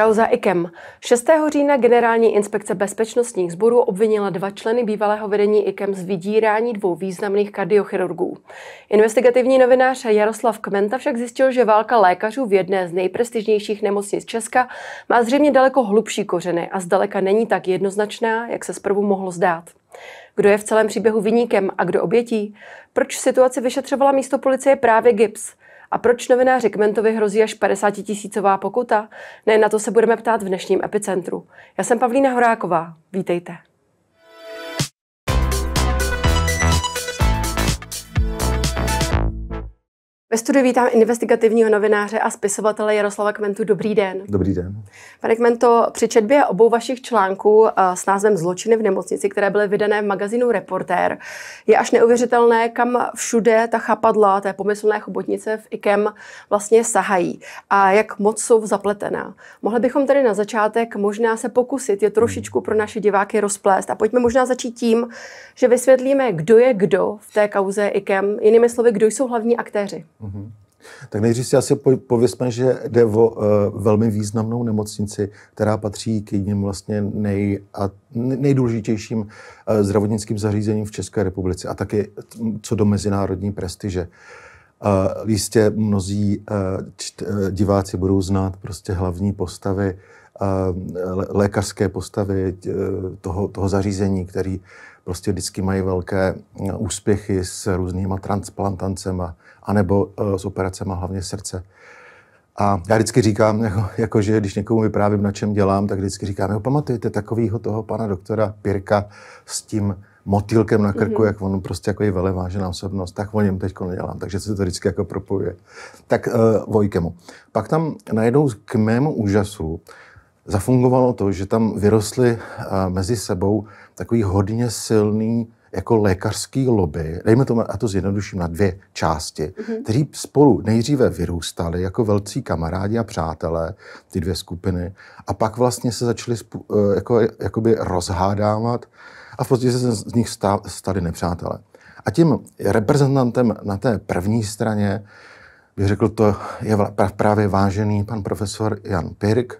Kauza IKEM. 6. října Generální inspekce bezpečnostních sborů obvinila dva členy bývalého vedení IKEM z vydírání dvou významných kardiochirurgů. Investigativní novinář Jaroslav Kmenta však zjistil, že válka lékařů v jedné z nejprestižnějších nemocnic Česka má zřejmě daleko hlubší kořeny a zdaleka není tak jednoznačná, jak se zprvu mohlo zdát. Kdo je v celém příběhu vyníkem a kdo obětí? Proč situaci vyšetřovala místo policie právě Gibbs? A proč novináři Kmentovi hrozí až 50 tisícová pokuta? Ne, na to se budeme ptát v dnešním epicentru. Já jsem Pavlína Horáková. Vítejte. Ve studiu vítám investigativního novináře a spisovatele Jaroslava Kmentu. Dobrý den. Dobrý den. Pane Kmento, při četbě obou vašich článků eh, s názvem Zločiny v nemocnici, které byly vydané v magazínu Reportér, je až neuvěřitelné, kam všude ta chapadla té pomyslné chobotnice v IKEM vlastně sahají a jak moc jsou zapletená. Mohli bychom tady na začátek možná se pokusit je trošičku pro naše diváky rozplést a pojďme možná začít tím, že vysvětlíme, kdo je kdo v té kauze IKEM, jinými slovy, kdo jsou hlavní aktéři. Mm-hmm. Tak nejdřív si asi pověsme, že jde o uh, velmi významnou nemocnici, která patří k jedním vlastně nej, a nejdůležitějším uh, zdravotnickým zařízením v České republice a taky co do mezinárodní prestiže. Uh, jistě mnozí uh, čt, uh, diváci budou znát prostě hlavní postavy E, lékařské postavy toho, toho zařízení, který prostě vždycky mají velké e, úspěchy s různýma transplantancema, anebo e, s operacemi hlavně srdce. A já vždycky říkám, jako, jako že když někomu vyprávím, na čem dělám, tak vždycky říkám, jo, pamatujte takového toho pana doktora Pirka s tím motýlkem na krku, mm-hmm. jak on prostě jako je velevážená osobnost, tak o něm teď dělám, takže se to vždycky jako propojuje. Tak uh, Vojkemu. Pak tam najednou k mému úžasu uh, zafungovalo to, že tam vyrostly eh, mezi sebou takový hodně silný jako lékařský lobby, dejme tomu, a to zjednoduším na dvě části, mm-hmm. kteří spolu nejdříve vyrůstali jako velcí kamarádi a přátelé, ty dvě skupiny, a pak vlastně se začali eh, jako, jakoby rozhádávat a v podstatě se z nich stali nepřátelé. A tím reprezentantem na té první straně, bych řekl, to je právě vážený pan profesor Jan Pirk,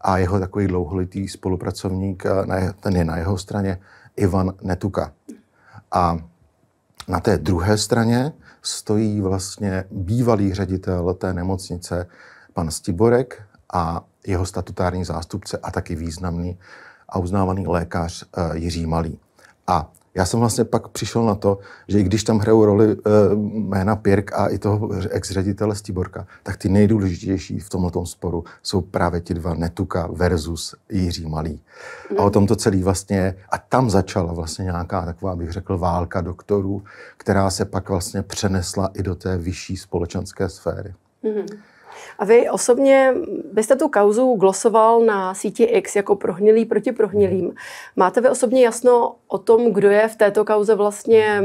a jeho takový dlouholitý spolupracovník, eh, ten je na jeho straně, Ivan Netuka. A na té druhé straně stojí vlastně bývalý ředitel té nemocnice, pan Stiborek a jeho statutární zástupce a taky významný a uznávaný lékař eh, Jiří Malý. A já jsem vlastně pak přišel na to, že i když tam hrajou roli e, jména Pirk a i toho ex-ředitele Stiborka, tak ty nejdůležitější v tomto sporu jsou právě ti dva Netuka versus Jiří Malý. A o tom to celý vlastně A tam začala vlastně nějaká taková, bych řekl, válka doktorů, která se pak vlastně přenesla i do té vyšší společenské sféry. Mm-hmm. A vy osobně byste tu kauzu glosoval na síti X jako prohnilý proti prohnilým. Máte vy osobně jasno o tom, kdo je v této kauze vlastně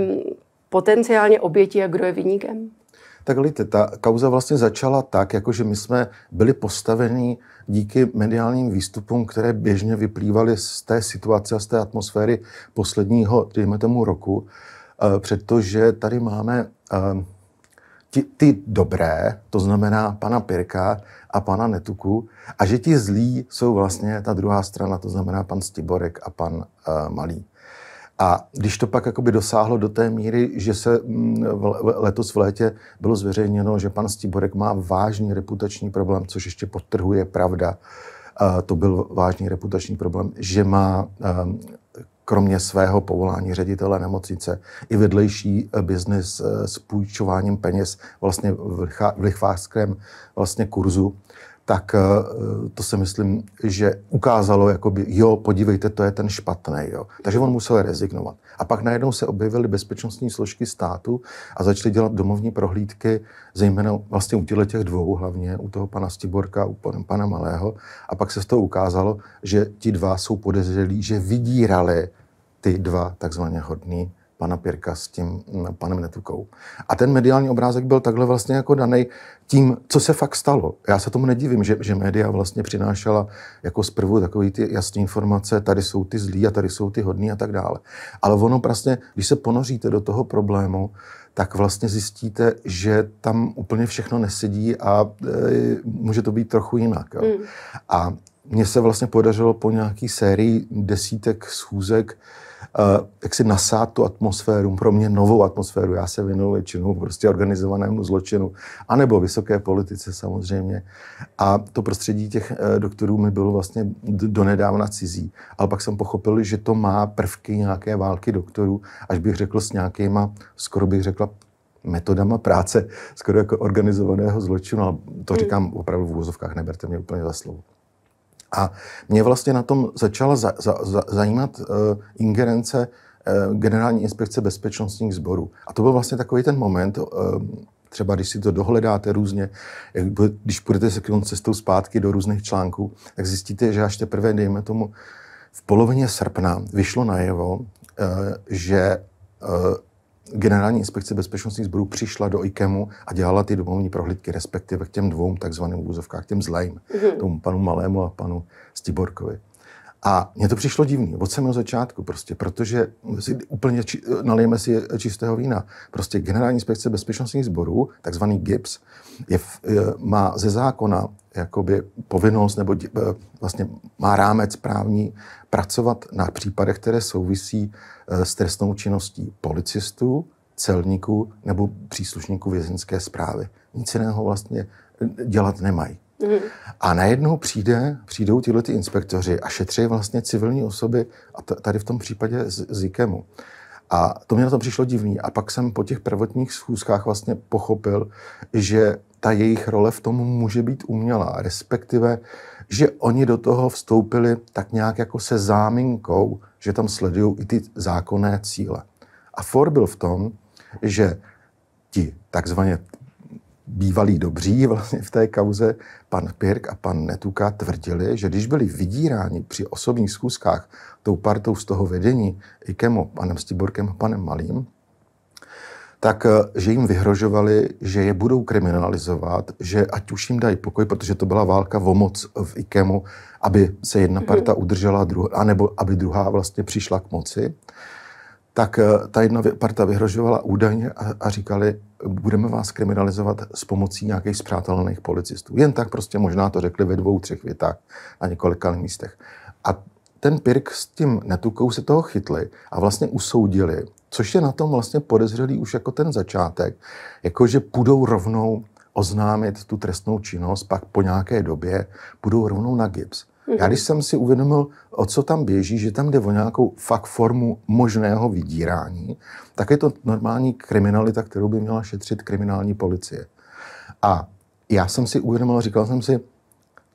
potenciálně obětí a kdo je vyníkem? Tak lidi, ta kauza vlastně začala tak, jakože my jsme byli postaveni díky mediálním výstupům, které běžně vyplývaly z té situace a z té atmosféry posledního, dejme tomu, roku, eh, protože tady máme eh, ty, ty dobré, to znamená pana Pirka a pana Netuku, a že ti zlí jsou vlastně ta druhá strana, to znamená pan Stiborek a pan uh, Malý. A když to pak jakoby dosáhlo do té míry, že se mm, letos v létě bylo zveřejněno, že pan Stiborek má vážný reputační problém, což ještě podtrhuje pravda, eh, to byl vážný reputační problém, že má eh, kromě svého povolání ředitele nemocnice i vedlejší eh, biznis eh, s půjčováním peněz vlastně v lichvářském vlastně kurzu tak eh, to si myslím, že ukázalo, jakoby, jo, podívejte, to je ten špatný. Jo. Takže on musel rezignovat. A pak najednou se objevily bezpečnostní složky státu a začaly dělat domovní prohlídky, zejména vlastně u těle těch dvou, hlavně u toho pana Stiborka, u pana Malého. A pak se z toho ukázalo, že ti dva jsou podezřelí, že vydírali ty dva takzvaně hodní pana Pirka s tím mm, panem Netukou. A ten mediální obrázek byl takhle vlastně jako daný tím, co se fakt stalo. Já se tomu nedivím, že, že média vlastně přinášela jako zprvu takové ty jasné informace, tady jsou ty zlí a tady jsou ty hodní a tak dále. Ale ono vlastně, když se ponoříte do toho problému, tak vlastně zjistíte, že tam úplně všechno nesedí a e, může to být trochu jinak. Jo. Mm. A mně se vlastně podařilo po nějaký sérii desítek schůzek Eh, jak si nasát tu atmosféru, pro mě novou atmosféru. Já se věnuji činu, prostě organizovanému zločinu, anebo vysoké politice samozřejmě. A to prostředí těch eh, doktorů mi bylo vlastně donedávna cizí. Ale pak jsem pochopil, že to má prvky nějaké války doktorů, až bych řekl s nějakýma, skoro bych řekla, metodama práce, skoro jako organizovaného zločinu, ale to hmm. říkám opravdu v úvozovkách, neberte mě úplně za slovo. A mě vlastně na tom začala za, za, za, zajímat uh, ingerence uh, Generální inspekce bezpečnostních sborů. A to byl vlastně takový ten moment, uh, třeba když si to dohledáte různě, jak, když půjdete se cestou zpátky do různých článků, tak zjistíte, že až teprve, dejme tomu, v polovině srpna vyšlo najevo, uh, že uh, generální inspekce bezpečnostních sborů přišla do IKEMu a dělala ty domovní prohlídky, respektive k těm dvou takzvaným úzovkách, těm zlým, mm-hmm. tomu panu Malému a panu Stiborkovi. A mně to přišlo divný, od samého začátku prostě, protože si úplně či, nalijeme si čistého vína. Prostě generální inspekce bezpečnostních sborů, takzvaný GIPS, je, má ze zákona jakoby povinnost nebo e, vlastně má rámec právní pracovat na případech, které souvisí eh, s trestnou činností policistů, celníků nebo příslušníků vězeňské zprávy. Nic jiného vlastně eh, dělat nemají. Mhm. A najednou přijde, přijdou tyhle ty inspektoři a šetří vlastně civilní osoby, a tady v tom případě z, z IKEMu. A to mě na to přišlo divný. A pak jsem po těch prvotních schůzkách vlastně pochopil, že ta jejich role v tom může být umělá, respektive že oni do toho vstoupili tak nějak jako se záminkou, že tam sledují i ty zákonné cíle. A for byl v tom, že ti takzvaně bývalí dobří vlastně v té kauze, pan Pirk a pan Netuka tvrdili, že když byli vydíráni při osobních schůzkách tou partou z toho vedení, Ikemo, panem Stiborkem a panem Malým, tak eh, že jim vyhrožovali, že je budou kriminalizovat, že ať už jim dají pokoj, protože to byla válka o moc v IKEMu, aby se jedna mhm. parta udržela, druhá, anebo aby druhá vlastně přišla k moci, tak eh, ta jedna parta vyhrožovala údajně a, a říkali, budeme vás kriminalizovat s pomocí nějakých zpřátelných policistů. Jen tak prostě možná to řekli ve dvou, třech větách na několika místech. A ten Pirk s tím Netukou se toho chytli a vlastně usoudili, Což je na tom vlastně podezřelý už jako ten začátek, jakože půjdou rovnou oznámit tu trestnou činnost, pak po nějaké době půjdou rovnou na gips. Já mhm. když jsem si uvědomil, o co tam běží, že tam jde o nějakou fakt formu možného vydírání, tak je to normální kriminalita, kterou by měla šetřit kriminální policie. A já jsem si uvědomil, říkal jsem si,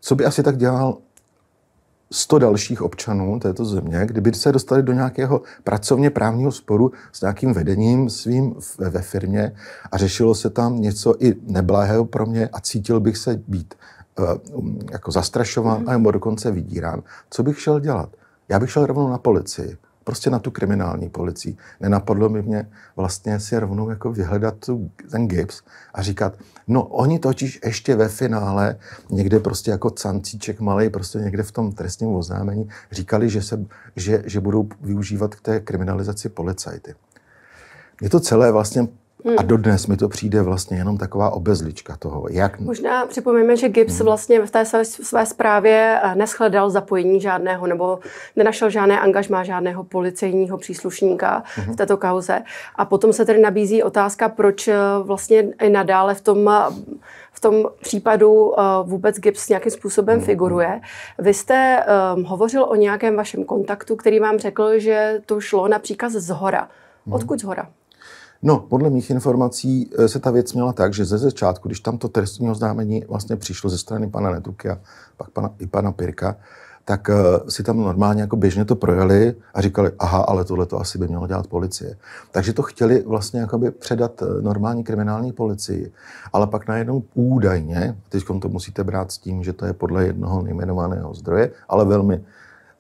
co by asi tak dělal 100 dalších občanů této země, kdyby se dostali do nějakého pracovně právního sporu s nějakým vedením svým ve firmě a řešilo se tam něco i neblahého pro mě a cítil bych se být eh, um, jako zastrašován mm. a nebo dokonce vydírán, co bych šel dělat? Já bych šel rovnou na policii prostě na tu kriminální policii. Nenapadlo by mě vlastně si rovnou jako vyhledat tu, ten Gibbs a říkat, no oni totiž ještě ve finále někde prostě jako cancíček malý prostě někde v tom trestním oznámení říkali, že, se, že, že budou využívat k té kriminalizaci policajty. Je to celé vlastně Hmm. A dodnes mi to přijde vlastně jenom taková obezlička toho. Jak... Možná připomeňme, že Gibbs hmm. vlastně v té své, zprávě eh, neschledal zapojení žádného nebo nenašel žádné angažmá žádného policejního příslušníka hmm. v mhm. této kauze. A potom se tedy nabízí otázka, proč eh, vlastně i nadále v tom eh, v tom případu vůbec Gibbs nějakým způsobem mhm. figuruje. Vy jste um, hovořil o nějakém vašem kontaktu, který vám řekl, že to šlo například z hora. Mhm. Odkud z hora? No, podle mých informací eh, se ta věc měla tak, že ze začátku, když tam to trestní oznámení vlastně přišlo ze strany pana Netuky a pak pana, i pana Pirka, tak uh, si tam normálně jako běžně to projeli a říkali, aha, ale tohle to asi by mělo dělat policie. Takže to chtěli vlastně jakoby předat eh, normální kriminální policii, ale pak najednou údajně, teď to musíte brát s tím, že to je podle jednoho nejmenovaného zdroje, ale velmi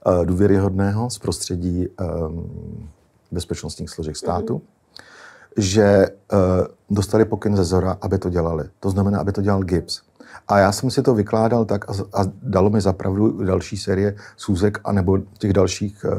uh, důvěryhodného z prostředí um, bezpečnostních složek státu, mm-hmm že uh, dostali pokyn ze Zora, aby to dělali. To znamená, aby to dělal Gibbs. A já jsem si to vykládal tak a, a dalo mi zapravdu další série sůzek a nebo těch dalších uh,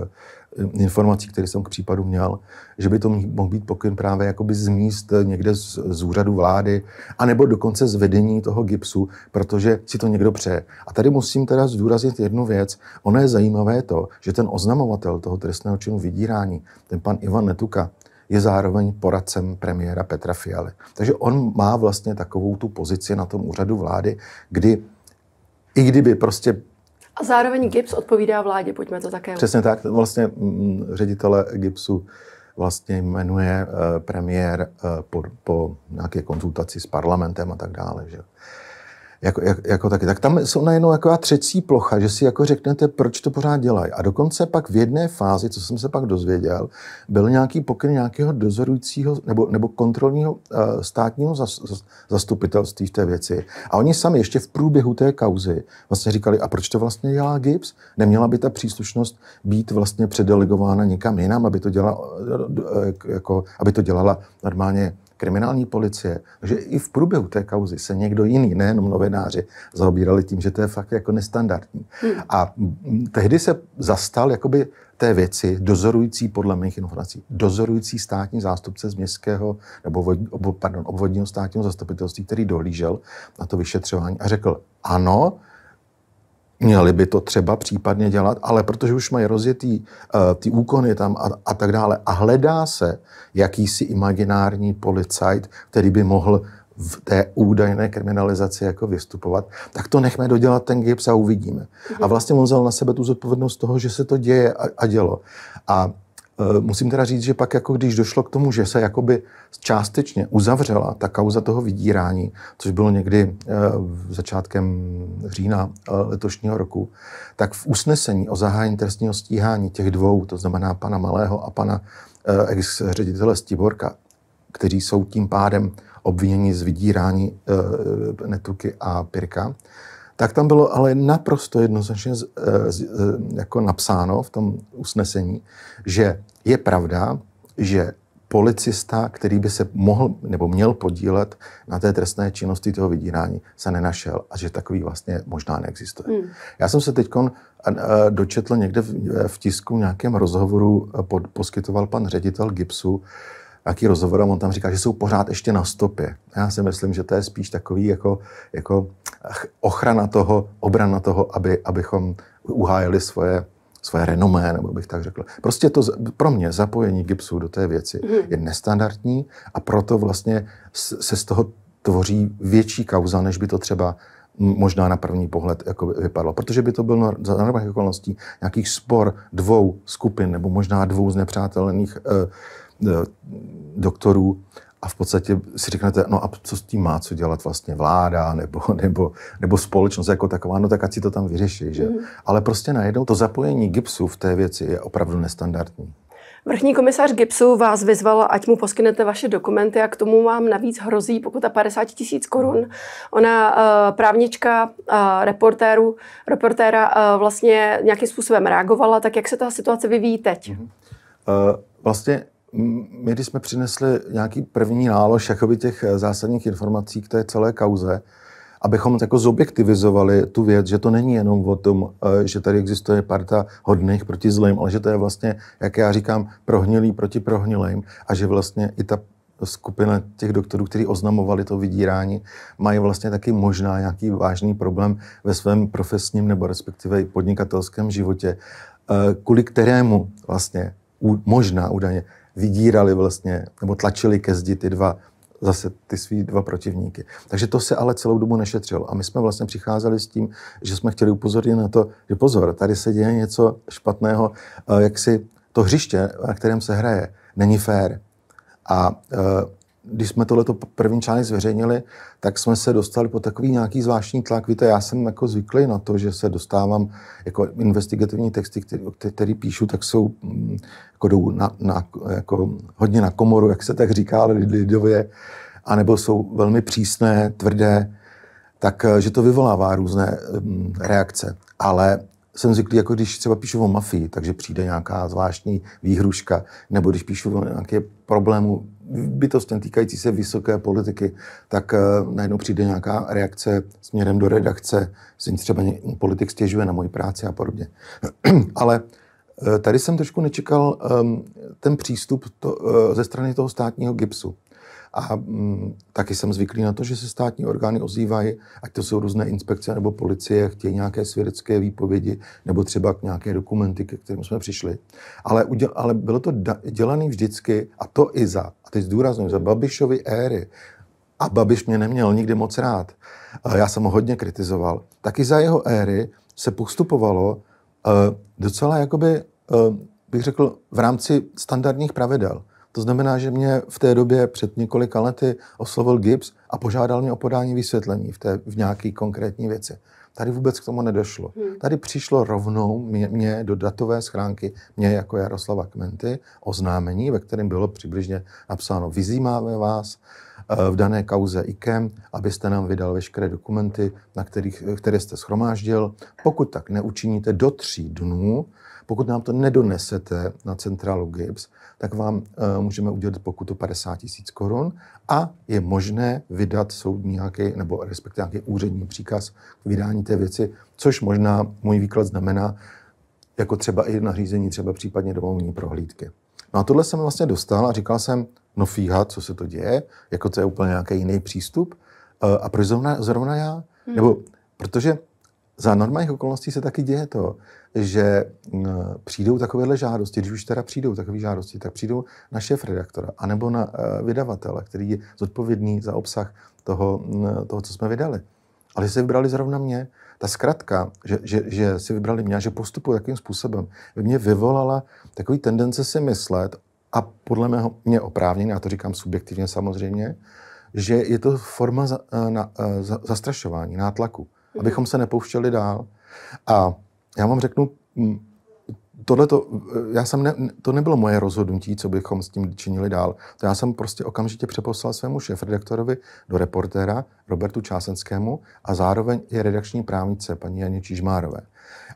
informací, které jsem k případu měl, že by to mohl být pokyn právě jakoby z míst eh, někde z, z úřadu vlády, a nebo dokonce z vedení toho gipsu, protože si to někdo přeje. A tady musím teda zdůraznit jednu věc. Ono je zajímavé to, že ten oznamovatel toho trestného činu vydírání, ten pan Ivan Netuka, je zároveň poradcem premiéra Petra Fialy. Takže on má vlastně takovou tu pozici na tom úřadu vlády, kdy i kdyby prostě a zároveň GIPS odpovídá vládě, pojďme to také. Přesně tak, vlastně mm, ředitele GIPSu vlastně jmenuje eh, premiér eh, po, po nějaké konzultaci s parlamentem a tak dále. Že? jako, jak, jako taky. Tak tam jsou najednou taková třecí plocha, že si jako řeknete, proč to pořád dělají. A dokonce pak v jedné fázi, co jsem se pak dozvěděl, byl nějaký pokyn nějakého dozorujícího nebo, nebo kontrolního uh, státního zas, zas, zastupitelství v té věci. A oni sami ještě v průběhu té kauzy vlastně říkali, a proč to vlastně dělá Gibbs? Neměla by ta příslušnost být vlastně předelegována někam jinam, aby to dělala, eh, eh, jako, aby to dělala normálně kriminální policie. že i v průběhu té kauzy se někdo jiný, nejenom novináři, zaobírali tím, že to je fakt jako nestandardní. Hmm. A tehdy se zastal jakoby té věci dozorující podle mých informací, dozorující státní zástupce z městského nebo vod, pardon, obvodního státního zastupitelství, který dohlížel na to vyšetřování a řekl, ano, Měli by to třeba případně dělat, ale protože už mají rozjetý uh, ty úkony tam a, a tak dále. A hledá se jakýsi imaginární policajt, který by mohl v té údajné kriminalizaci jako vystupovat, tak to nechme dodělat ten gips a uvidíme. A mhm. vlastně on vzal na sebe tu zodpovědnost toho, že se to děje a, a dělo. A Eh, musím teda říct, že pak, jako když došlo k tomu, že se jakoby částečně uzavřela ta kauza toho vydírání, což bylo někdy eh, začátkem října eh, letošního roku, tak v usnesení o zahájení trestního stíhání těch dvou, to znamená pana Malého a pana ex-ředitele Stiborka, kteří jsou tím pádem obviněni z vydírání Netuky a Pirka, tak tam bylo ale naprosto jednoznačně eh, eh, jako napsáno v tom usnesení, že je pravda, že policista, který by se mohl nebo měl podílet na té trestné činnosti toho vydírání, se nenašel a že takový vlastně možná neexistuje. Hmm. Já jsem se teď eh, dočetl někde v, tisku v nějakém rozhovoru pod, poskytoval pan ředitel Gipsu, jaký rozhovor, on tam říká, že jsou pořád ještě na stopě. Já si myslím, že to je spíš takový jako, jako ochrana toho, obrana toho, aby, abychom uhájili svoje své renomé, nebo bych tak řekl. Prostě to pro mě zapojení gipsu do té věci mhm. je nestandardní a proto vlastně se z toho tvoří větší kauza, než by to třeba možná na první pohled jako vypadlo. Protože by to byl za normálních okolností nějaký spor dvou skupin nebo možná dvou znepřátelených eh, Eh, doktorů a v podstatě si řeknete, no a co s tím má co dělat vlastně vláda nebo, nebo, nebo společnost jako taková, no tak ať si to tam vyřeší, že? Mm. Ale prostě najednou to zapojení GIPSu v té věci je opravdu nestandardní. Vrchní komisař Gipsu vás vyzval, ať mu poskynete vaše dokumenty a k tomu vám navíc hrozí pokuta 50 tisíc korun. Ona eh, právnička eh, reportéru, reportéra vlastně nějakým způsobem reagovala, tak jak se ta situace vyvíjí teď? Mhm. vlastně my, když jsme přinesli nějaký první nálož jakoby těch eh, zásadních informací k té celé kauze, abychom jako zobjektivizovali tu věc, že to není jenom o tom, eh, že tady existuje parta hodných proti zlým, ale že to je vlastně, jak já říkám, prohnilý proti prohnilým a že vlastně i ta skupina těch doktorů, kteří oznamovali to vydírání, mají vlastně taky možná nějaký vážný problém ve svém profesním nebo respektive i podnikatelském životě, eh, kvůli kterému vlastně možná údajně vydírali vlastně, nebo tlačili ke zdi ty dva zase ty svý dva protivníky. Takže to se ale celou dobu nešetřilo. A my jsme vlastně přicházeli s tím, že jsme chtěli upozornit na to, že pozor, tady se děje něco špatného, eh, jak si to hřiště, na kterém se hraje, není fér. A eh, když jsme tohleto první článek zveřejnili, tak jsme se dostali po takový nějaký zvláštní tlak. Víte, já jsem jako zvyklý na to, že se dostávám, jako investigativní texty, který, který píšu, tak jsou mm, jako, jdou na, na, jako hodně na komoru, jak se tak říká lidově, anebo jsou velmi přísné, tvrdé, tak eh, že to vyvolává různé um, reakce. Ale jsem zvyklý, jako když třeba píšu o mafii, takže přijde nějaká zvláštní výhruška, nebo když píšu o nějaké problému bytostně týkající se vysoké politiky, tak eh, najednou přijde nějaká reakce směrem do redakce, se třeba politik stěžuje na moji práci a podobně. Ale eh, tady jsem trošku nečekal ehm, ten přístup to, eh, ze strany toho státního gipsu. A mm, taky jsem zvyklý na to, že se státní orgány ozývají, ať to jsou různé inspekce nebo policie, chtějí nějaké svědecké výpovědi nebo třeba k nějaké dokumenty, ke kterým jsme přišli. Ale, uděl, ale bylo to da, dělané vždycky, a to i za, a teď zdůraznuju, za Babišovy éry, a Babiš mě neměl nikdy moc rád. Já jsem ho hodně kritizoval. Taky za jeho éry se postupovalo eh, docela jakoby, eh, bych řekl, v rámci standardních pravidel. To znamená, že mě v té době před několika lety oslovil Gibbs a požádal mě o podání vysvětlení v, té, v nějaké konkrétní věci. Tady vůbec k tomu nedošlo. Hmm. Tady přišlo rovnou mě, mě do datové schránky, mě jako Jaroslava Kmenty, oznámení, ve kterém bylo přibližně napsáno, vyzýmáme vás eh, v dané kauze IKEM, abyste nám vydal veškeré dokumenty, na kterých, eh, které jste schromáždil. Pokud tak neučiníte do tří dnů, pokud nám to nedonesete na centrálu Gibbs." tak vám eh, můžeme udělat pokutu 50 tisíc korun a je možné vydat soudní nějaký, nebo respektive nějaký úřední příkaz k vydání té věci, což možná můj výklad znamená, jako třeba i nařízení, třeba případně domovní prohlídky. No a tohle jsem vlastně dostal a říkal jsem, no fíha, co se to děje, jako to je úplně nějaký jiný přístup eh, a proč zrovna, zrovna já? Hmm. Nebo protože za normálních okolností se taky děje to, že mm, přijdou takovéhle žádosti, když už teda přijdou takové žádosti, tak přijdou na šéf redaktora anebo na eh, vydavatele, který je zodpovědný za obsah toho, mm, toho co jsme vydali. Ale se vybrali zrovna mě. Ta zkratka, že, že, že si vybrali mě že postupuji takovým způsobem, ve mě vyvolala takový tendence si myslet, a podle mého, mě oprávněně, já to říkám subjektivně samozřejmě, že je to forma za, eh, na, eh, za, zastrašování, nátlaku abychom se nepouštěli dál. A já vám řeknu, mm, tohle eh, já jsem ne, to nebylo moje rozhodnutí, co bychom s tím činili dál. To já jsem prostě okamžitě přeposlal svému šéfredaktorovi do reportéra Robertu Čásenskému a zároveň i redakční právnice paní Janě Čižmárové.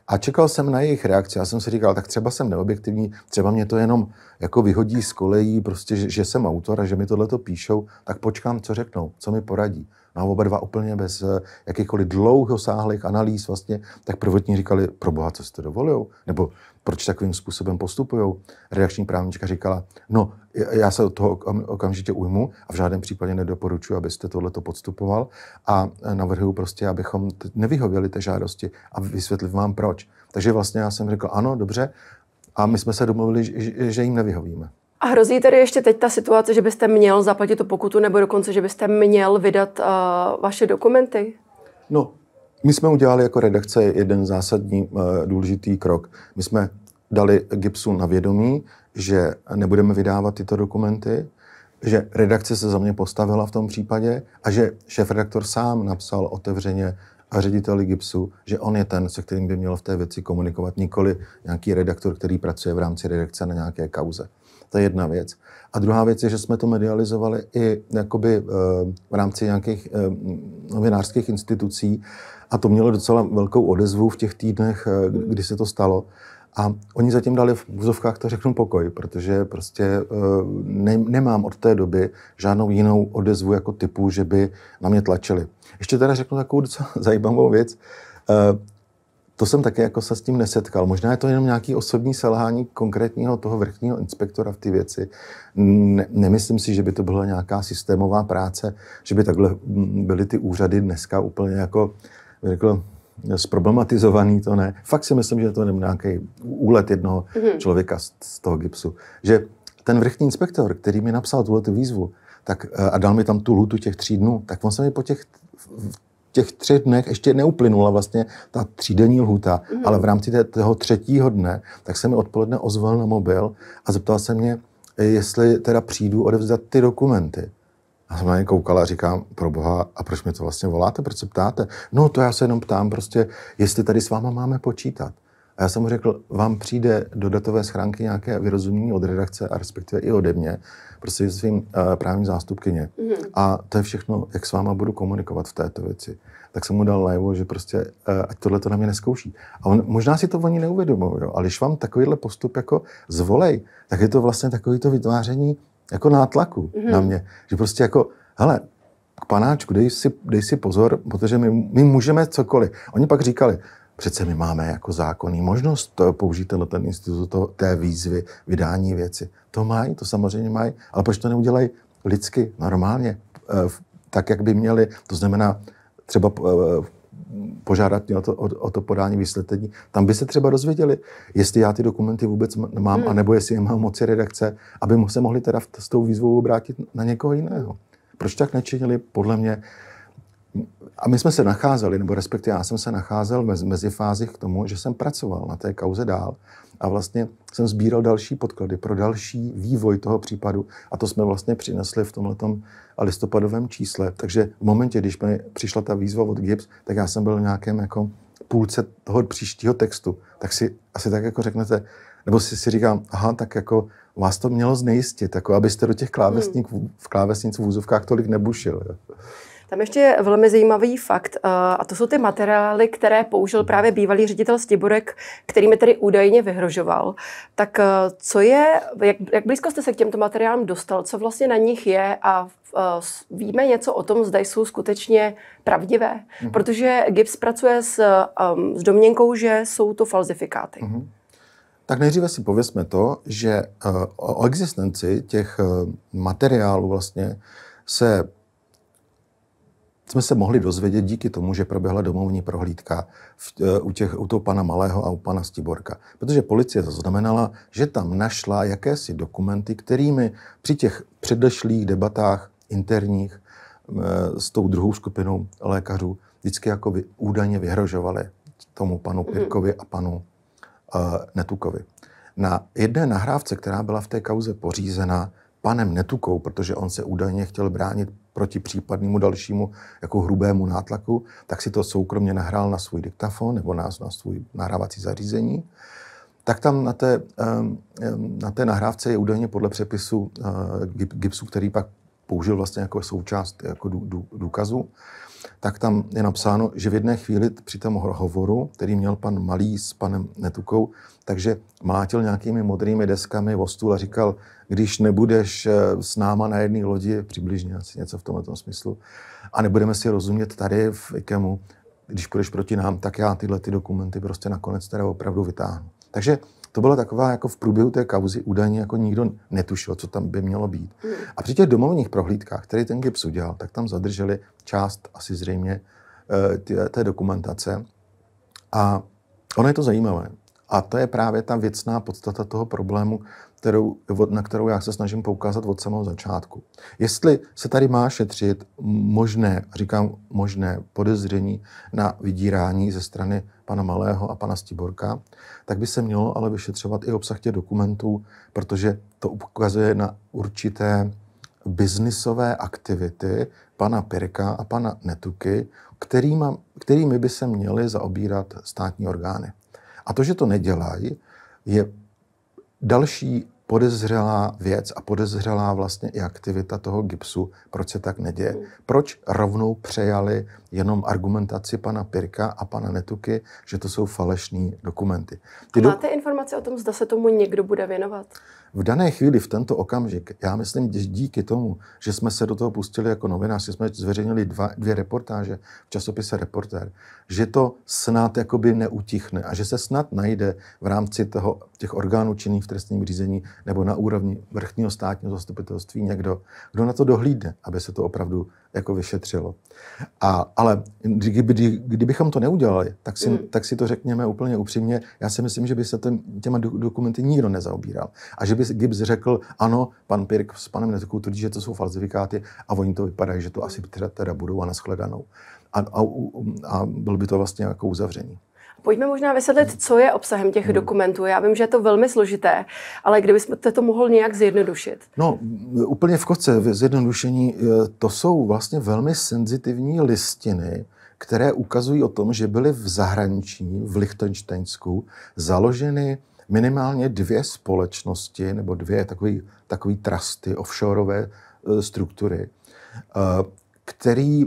A čekal jsem na jejich reakci. Já jsem si říkal, tak třeba jsem neobjektivní, třeba mě to jenom jako vyhodí z kolejí, prostě, že, že jsem autor a že mi tohle to píšou, tak počkám, co řeknou, co mi poradí. No a oba dva úplně bez eh, jakýchkoliv dlouhosáhlých analýz vlastně, tak prvotní říkali, pro boha, co jste dovolil? Nebo proč takovým způsobem postupují? Redakční právnička říkala, no, já se od toho okamžitě ujmu a v žádném případě nedoporučuji, abyste to podstupoval a eh, navrhuji prostě, abychom nevyhověli té žádosti a vysvětlil vám proč. Takže vlastně já jsem řekl, ano, dobře, a my jsme se domluvili, že jim nevyhovíme. A hrozí tedy ještě teď ta situace, že byste měl zaplatit tu pokutu, nebo dokonce, že byste měl vydat uh, vaše dokumenty? No, my jsme udělali jako redakce jeden zásadní uh, důležitý krok. My jsme dali Gipsu na vědomí, že nebudeme vydávat tyto dokumenty, že redakce se za mě postavila v tom případě a že šéf-redaktor sám napsal otevřeně a řediteli Gipsu, že on je ten, se kterým by měl v té věci komunikovat, nikoli nějaký redaktor, který pracuje v rámci redakce na nějaké kauze. To je jedna věc. A druhá věc je, že jsme to medializovali i jakoby eh, v rámci nějakých eh, novinářských institucí a to mělo docela velkou odezvu v těch týdnech, eh, kdy se to stalo. A oni zatím dali v vozovkách, to řeknu, pokoj, protože prostě ne, nemám od té doby žádnou jinou odezvu jako typu, že by na mě tlačili. Ještě teda řeknu takovou docela zajímavou věc. To jsem také jako se s tím nesetkal. Možná je to jenom nějaké osobní selhání konkrétního toho vrchního inspektora v té věci. Ne, nemyslím si, že by to byla nějaká systémová práce, že by takhle mm, byly ty úřady dneska úplně jako, řekl, zproblematizovaný, to ne. Fakt si myslím, že to je nějaký úlet jednoho mm-hmm. člověka z, z toho gipsu. Že ten vrchní inspektor, který mi napsal tuhle výzvu, tak, eh, a dal mi tam tu lutu těch tří dnů, tak on se mi po těch těch třech dnech ještě neuplynula vlastně ta třídenní lhuta, mm. ale v rámci toho třetího dne, tak se mi odpoledne ozval na mobil a zeptal se mě, jestli teda přijdu odevzdat ty dokumenty. A jsem na ně koukal a říkám, pro boha, a proč mi to vlastně voláte, proč se ptáte? No to já se jenom ptám prostě, jestli tady s váma máme počítat. A já jsem mu řekl, vám přijde do datové schránky nějaké vyrozumění od redakce a respektive i ode mě, prostřednictvím uh, právní zástupkyně. Mm-hmm. A to je všechno, jak s váma budu komunikovat v této věci. Tak jsem mu dal najevo, že prostě, uh, ať tohle to na mě neskouší. A on, možná si to oni neuvědomují, ale když vám takovýhle postup jako zvolej, tak je to vlastně takový to vytváření jako nátlaku mm-hmm. na mě. Že prostě jako, hele, panáčku, dej si, dej si pozor, protože my, my můžeme cokoliv. Oni pak říkali, Přece my máme jako zákonný možnost eh, použít ten institut to, té výzvy, vydání věci. To mají, to samozřejmě mají, ale proč to neudělají lidsky, normálně, eh, tak, jak by měli. To znamená třeba eh, požádat mě o to, o, o to podání výsledení. Tam by se třeba dozvěděli, jestli já ty dokumenty vůbec mám, hmm. anebo jestli je mám moci redakce, aby se mohli teda s tou výzvou obrátit na někoho jiného. Proč tak nečinili? Podle mě uh, a my jsme se nacházeli, nebo respektive já jsem se nacházel v mezi, mezifázích k tomu, že jsem pracoval na té kauze dál a vlastně jsem sbíral další podklady pro další vývoj toho případu a to jsme vlastně přinesli v tomhle listopadovém čísle. Takže v momentě, když mi přišla ta výzva od Gibbs, tak já jsem byl v nějakém jako půlce toho příštího textu, tak si asi tak jako řeknete, nebo si, si říkám, aha, tak jako vás to mělo znejistit, jako abyste do těch klávesníků, v klávesnic v úzovkách tolik nebušil. Jo. Tam ještě je velmi zajímavý fakt, eh, a to jsou ty materiály, které použil právě bývalý ředitel Stiborek, který mi tedy údajně vyhrožoval. Tak eh, co je, jak, jak blízko jste se k těmto materiálům dostal, co vlastně na nich je a eh, víme něco o tom, zda jsou skutečně pravdivé? Mm-hmm. Protože GIPS pracuje s, um, s domněnkou, že jsou to falzifikáty. Mm-hmm. Tak nejdříve si pověsme to, že o existenci těch materiálů vlastně se jsme se mohli dozvědět díky tomu, že proběhla domovní prohlídka v, e, u, těch, u toho pana Malého a u pana Stiborka. Protože policie zaznamenala, že tam našla jakési dokumenty, kterými při těch předešlých debatách interních e, s tou druhou skupinou lékařů vždycky jako by údajně vyhrožovali tomu panu mhm. Pirkovi a panu uh, Netukovi. Na jedné nahrávce, která byla v té kauze pořízena panem Netukou, protože on se údajně chtěl bránit proti případnému dalšímu jako hrubému nátlaku, tak si to soukromně nahrál na svůj diktafon nebo na, na svůj nahrávací zařízení. Tak tam na té, ehm, ehm, na té nahrávce je údajně podle přepisu eh, Gipsu, který pak použil vlastně jako součást jako důkazu, tak tam je napsáno, že v jedné chvíli při tom hovoru, který měl pan Malý s panem Netukou, takže mlátil nějakými modrými deskami o stůl a říkal, když nebudeš eh, s náma na jedné lodi, přibližně asi něco v tomto smyslu, a nebudeme si rozumět tady v IKEMu, když půjdeš proti nám, tak já tyhle ty dokumenty prostě nakonec teda opravdu vytáhnu. Takže to byla taková jako v průběhu té kauzy údajně jako nikdo netušil, co tam by mělo být. A při těch domovních prohlídkách, které ten GIPS udělal, tak tam zadrželi část asi zřejmě eh, tě, té dokumentace. A ono je to zajímavé. A to je právě ta věcná podstata toho problému, kterou, na kterou já se snažím poukázat od samého začátku. Jestli se tady má šetřit možné, říkám možné podezření na vydírání ze strany pana Malého a pana Stiborka, tak by se mělo ale vyšetřovat i obsah těch dokumentů, protože to ukazuje na určité biznisové aktivity pana Pirka a pana Netuky, kterýma, kterými by se měly zaobírat státní orgány. A to, že to nedělají, je další podezřelá věc a podezřelá vlastně i aktivita toho gipsu, proč se tak neděje. Proč rovnou přejali jenom argumentaci pana Pirka a pana Netuky, že to jsou falešní dokumenty. Ty a Máte informace o tom, zda se tomu někdo bude věnovat? V dané chvíli, v tento okamžik, já myslím, že díky tomu, že jsme se do toho pustili jako že jsme zveřejnili dva, dvě reportáže v časopise Reporter, že to snad jakoby neutichne a že se snad najde v rámci toho, těch orgánů činných v trestním řízení nebo na úrovni vrchního státního zastupitelství někdo, kdo na to dohlídne, aby se to opravdu jako vyšetřilo. A, ale ale kdybychom to neudělali, tak si, mm. tak si to řekněme úplně upřímně. Já si myslím, že by se těma dokumenty nikdo nezaobíral. A že by Gibbs řekl, ano, pan Pirk s panem Netkou tvrdí, že to jsou falzifikáty a oni to vypadají, že to asi teda, teda budou a naschledanou. A, a, a bylo by to vlastně jako uzavření. Pojďme možná vysvětlit, co je obsahem těch hmm. dokumentů. Já vím, že je to velmi složité, ale kdybyste to mohl nějak zjednodušit? No, úplně v kostce v zjednodušení. Eh, to jsou vlastně velmi senzitivní listiny, které ukazují o tom, že byly v zahraničí, v Lichtensteinsku, založeny minimálně dvě společnosti nebo dvě takové takový trusty, offshoreové eh, struktury, eh, který,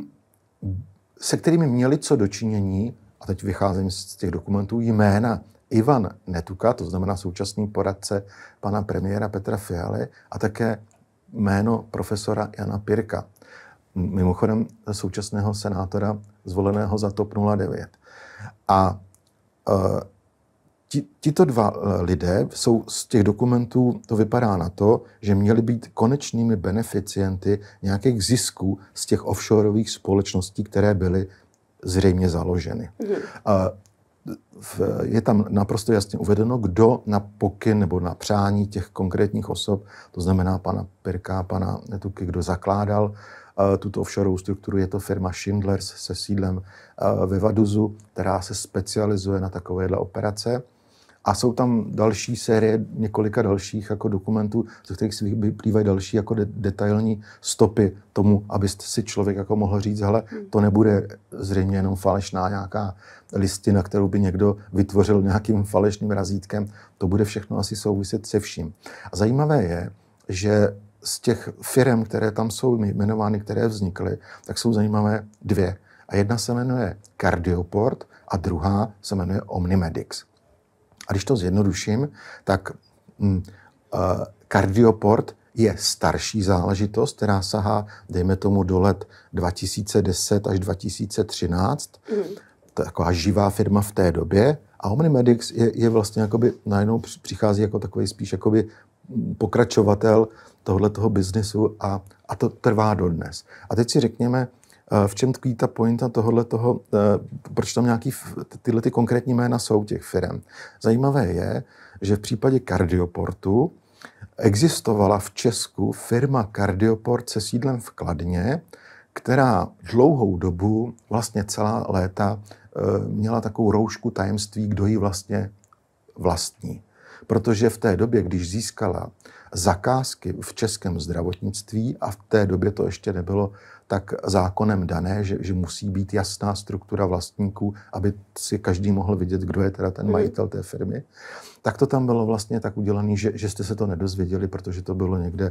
se kterými měli co dočinění a teď vycházím z těch dokumentů, jména Ivan Netuka, to znamená současný poradce pana premiéra Petra Fialy a také jméno profesora Jana Pirka, mimochodem současného senátora zvoleného za TOP 09. A e, ti, tito dva e, lidé jsou z těch dokumentů, to vypadá na to, že měli být konečnými beneficienty nějakých zisků z těch offshoreových společností, které byly zřejmě založeny. Mhm. A je tam naprosto jasně uvedeno, kdo na pokyn nebo na přání těch konkrétních osob, to znamená pana Pirka, pana Netuky, kdo zakládal eh, tuto offshore strukturu. Je to firma Schindlers se sídlem eh, ve Vaduzu, která se specializuje na takovéhle operace. A jsou tam další série několika dalších jako dokumentů, ze kterých si vyplývají další jako de- detailní stopy tomu, aby si člověk jako mohl říct, hele, hmm. to nebude zřejmě jenom falešná nějaká listina, kterou by někdo vytvořil nějakým falešným razítkem. To bude všechno asi souviset se vším. A zajímavé je, že z těch firm, které tam jsou jmenovány, které vznikly, tak jsou zajímavé dvě. A jedna se jmenuje Cardioport a druhá se jmenuje Omnimedics. A když to zjednoduším, tak mm, uh, eh, kardioport je starší záležitost, která sahá, dejme tomu, do let 2010 až 2013. Mm. To je taková živá firma v té době. A Omnimedix je, je vlastně jakoby, najednou přichází jako takový spíš jakoby mm, pokračovatel tohoto toho biznesu a, a to trvá dodnes. A teď si řekněme, Eh, v čem tkví ta pointa tohohle toho, eh, proč tam nějaký tyhle ty konkrétní jména jsou těch firm? Zajímavé je, že v případě Cardioportu existovala v Česku firma Cardioport se sídlem v Kladně, která dlouhou dobu, vlastně celá léta, eh, měla takovou roušku tajemství, kdo ji vlastně vlastní. Protože v té době, když získala zakázky v českém zdravotnictví, a v té době to ještě nebylo tak zákonem dané, že, že musí být jasná struktura vlastníků, aby si každý mohl vidět, kdo je teda ten mhm. majitel té firmy tak to tam bylo vlastně tak udělané, že, že jste se to nedozvěděli, protože to bylo někde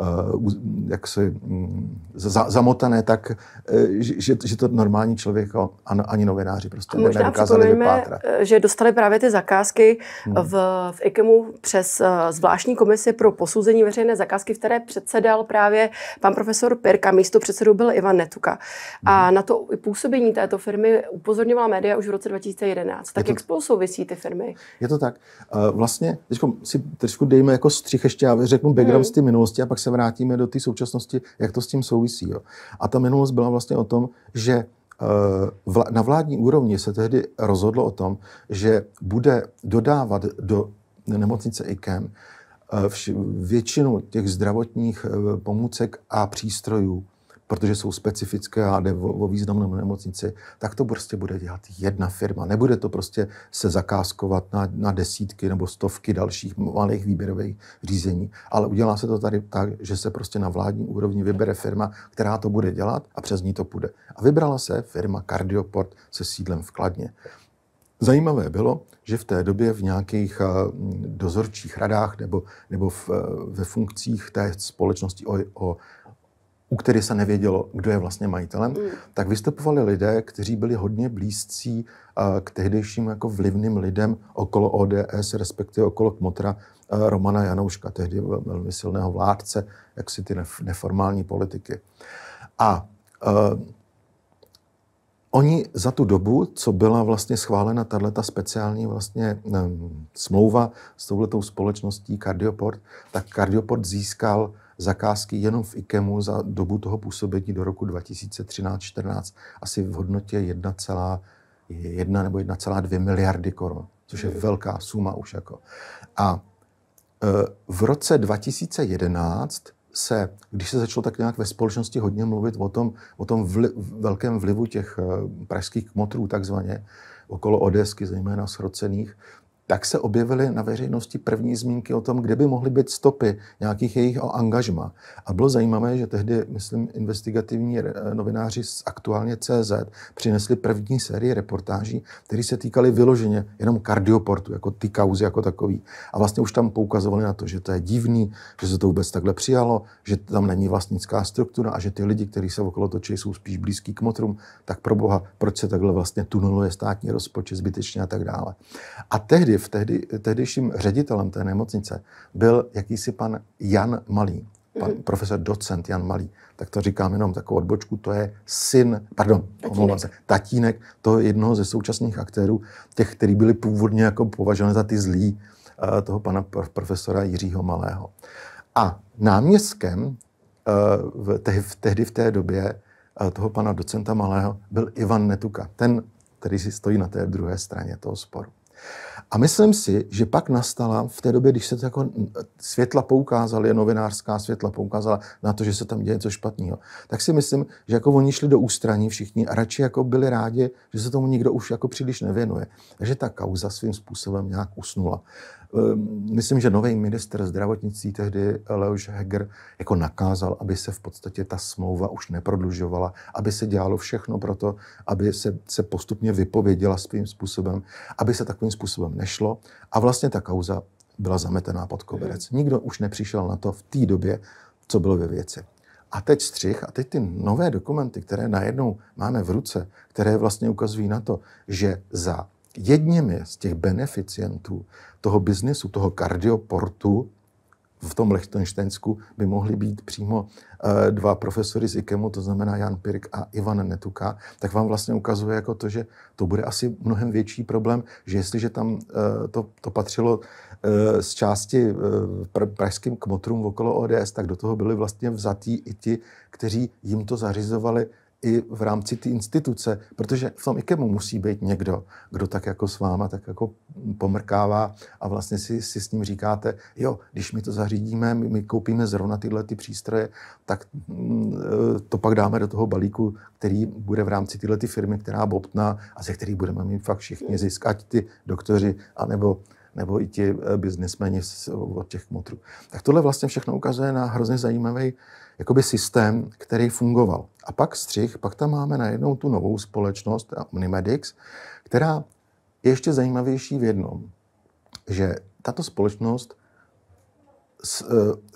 eh, uh, jaksi um, mm, za, zamotané tak, uh, že, že to normální člověk ani novináři prostě možná nedokázali vypátrat. Eh, že dostali právě ty zakázky hmm. v, v IKEMu přes uh, zvláštní komisi pro posouzení veřejné zakázky, v které předsedal právě pan profesor Pirka, místo předsedu byl Ivan Netuka. Hmm. A na to působení této firmy upozorňovala média už v roce 2011. Tak to, jak spolu souvisí ty firmy? Je to tak. Uh, vlastně, teď si trošku dejme jako střih ještě, já řeknu background hmm. z té minulosti a pak se vrátíme do té současnosti, jak to s tím souvisí. Jo. A ta minulost byla vlastně o tom, že eh, vla- na vládní úrovni se tehdy rozhodlo o tom, že bude dodávat do nemocnice IKEM eh, většinu těch zdravotních eh, pomůcek a přístrojů protože jsou specifické a jde o, o významnou nemocnici, tak to prostě bude dělat jedna firma. Nebude to prostě se zakázkovat na, na desítky nebo stovky dalších malých výběrových řízení, ale udělá se to tady tak, že se prostě na vládní úrovni vybere firma, která to bude dělat a přes ní to půjde. A vybrala se firma Cardioport se sídlem v Kladně. Zajímavé bylo, že v té době v nějakých eh, dozorčích radách nebo, nebo v, eh, ve funkcích té společnosti o, o u kterých se nevědělo, kdo je vlastně majitelem, mm. tak vystupovali lidé, kteří byli hodně blízcí k tehdejším jako vlivným lidem okolo ODS, respektive okolo Kmotra Romana Janouška, tehdy velmi silného vládce, jak si ty neformální politiky. A uh, oni za tu dobu, co byla vlastně schválena tato speciální vlastně um, smlouva s touhletou společností Cardioport, tak Cardioport získal zakázky jenom v IKEMu za dobu toho působení do roku 2013-14 asi v hodnotě 1,1 nebo 1,2 miliardy korun, což je mm. velká suma už jako. A e, v roce 2011 se, když se začalo tak nějak ve společnosti hodně mluvit o tom, o tom vli, velkém vlivu těch e, pražských kmotrů takzvaně, okolo Odesky, zejména shrocených, tak se objevily na veřejnosti první zmínky o tom, kde by mohly být stopy nějakých jejich angažma. A bylo zajímavé, že tehdy, myslím, investigativní eh, novináři z aktuálně CZ přinesli první sérii reportáží, které se týkaly vyloženě jenom kardioportu, jako ty kauzy jako takový. A vlastně už tam poukazovali na to, že to je divný, že se to vůbec takhle přijalo, že tam není vlastnická struktura a že ty lidi, kteří se okolo točí, jsou spíš blízký k motrům, tak pro boha, proč se takhle vlastně tuneluje státní rozpočet zbytečně a tak dále. A tehdy v tehdy, tehdejším ředitelem té nemocnice, byl jakýsi pan Jan Malý, pan mm-hmm. profesor docent Jan Malý. Tak to říkám jenom takovou odbočku, to je syn, pardon, omlouvám se, tatínek toho jednoho ze současných aktérů, těch, kteří byli původně jako považovány za ty zlí, eh, toho pana profesora Jiřího Malého. A náměstkem eh, v, tehdy v té době eh, toho pana docenta Malého byl Ivan Netuka, ten, který si stojí na té druhé straně toho sporu. A myslím si, že pak nastala v té době, když se to jako světla poukázaly, novinářská světla poukázala na to, že se tam děje něco špatného, tak si myslím, že jako oni šli do ústraní všichni a radši jako byli rádi, že se tomu nikdo už jako příliš nevěnuje. Takže ta kauza svým způsobem nějak usnula. Ehm, myslím, že nový minister zdravotnictví tehdy Leoš Heger jako nakázal, aby se v podstatě ta smlouva už neprodlužovala, aby se dělalo všechno pro to, aby se, se postupně vypověděla svým způsobem, aby se takovým způsobem nešlo. A vlastně ta kauza byla zametená pod koberec. Hmm. Nikdo už nepřišel na to v té době, co bylo ve věci. A teď střih a teď ty nové dokumenty, které najednou máme v ruce, které vlastně ukazují na to, že za jedněmi z těch beneficientů toho biznesu, toho kardioportu v tom Lechtensteinsku by mohli být přímo eh, dva profesory z IKEMu, to znamená Jan Pirk a Ivan Netuka, tak vám vlastně ukazuje jako to, že to bude asi mnohem větší problém, že jestliže tam eh, to, to patřilo eh, z části pražským kmotrům okolo ODS, tak do toho byli vlastně vzatí i ti, kteří jim to zařizovali i v rámci té instituce, protože v tom IKEMu musí být někdo, kdo tak jako s váma tak jako pomrkává a vlastně si, si s ním říkáte, jo, když my to zařídíme, my, my koupíme zrovna tyhle ty přístroje, tak mm, eh, to pak dáme do toho balíku, který bude v rámci tyhle ty firmy, která bobtná a ze který budeme mít fakt všichni získat ty doktoři, anebo nebo i ti eh, biznismeni od těch motrů. Tak tohle vlastně všechno ukazuje na hrozně zajímavý jakoby systém, který fungoval. A pak střih, pak tam máme najednou tu novou společnost, Omnimedix, eh, která je ještě zajímavější v jednom, že tato společnost eh,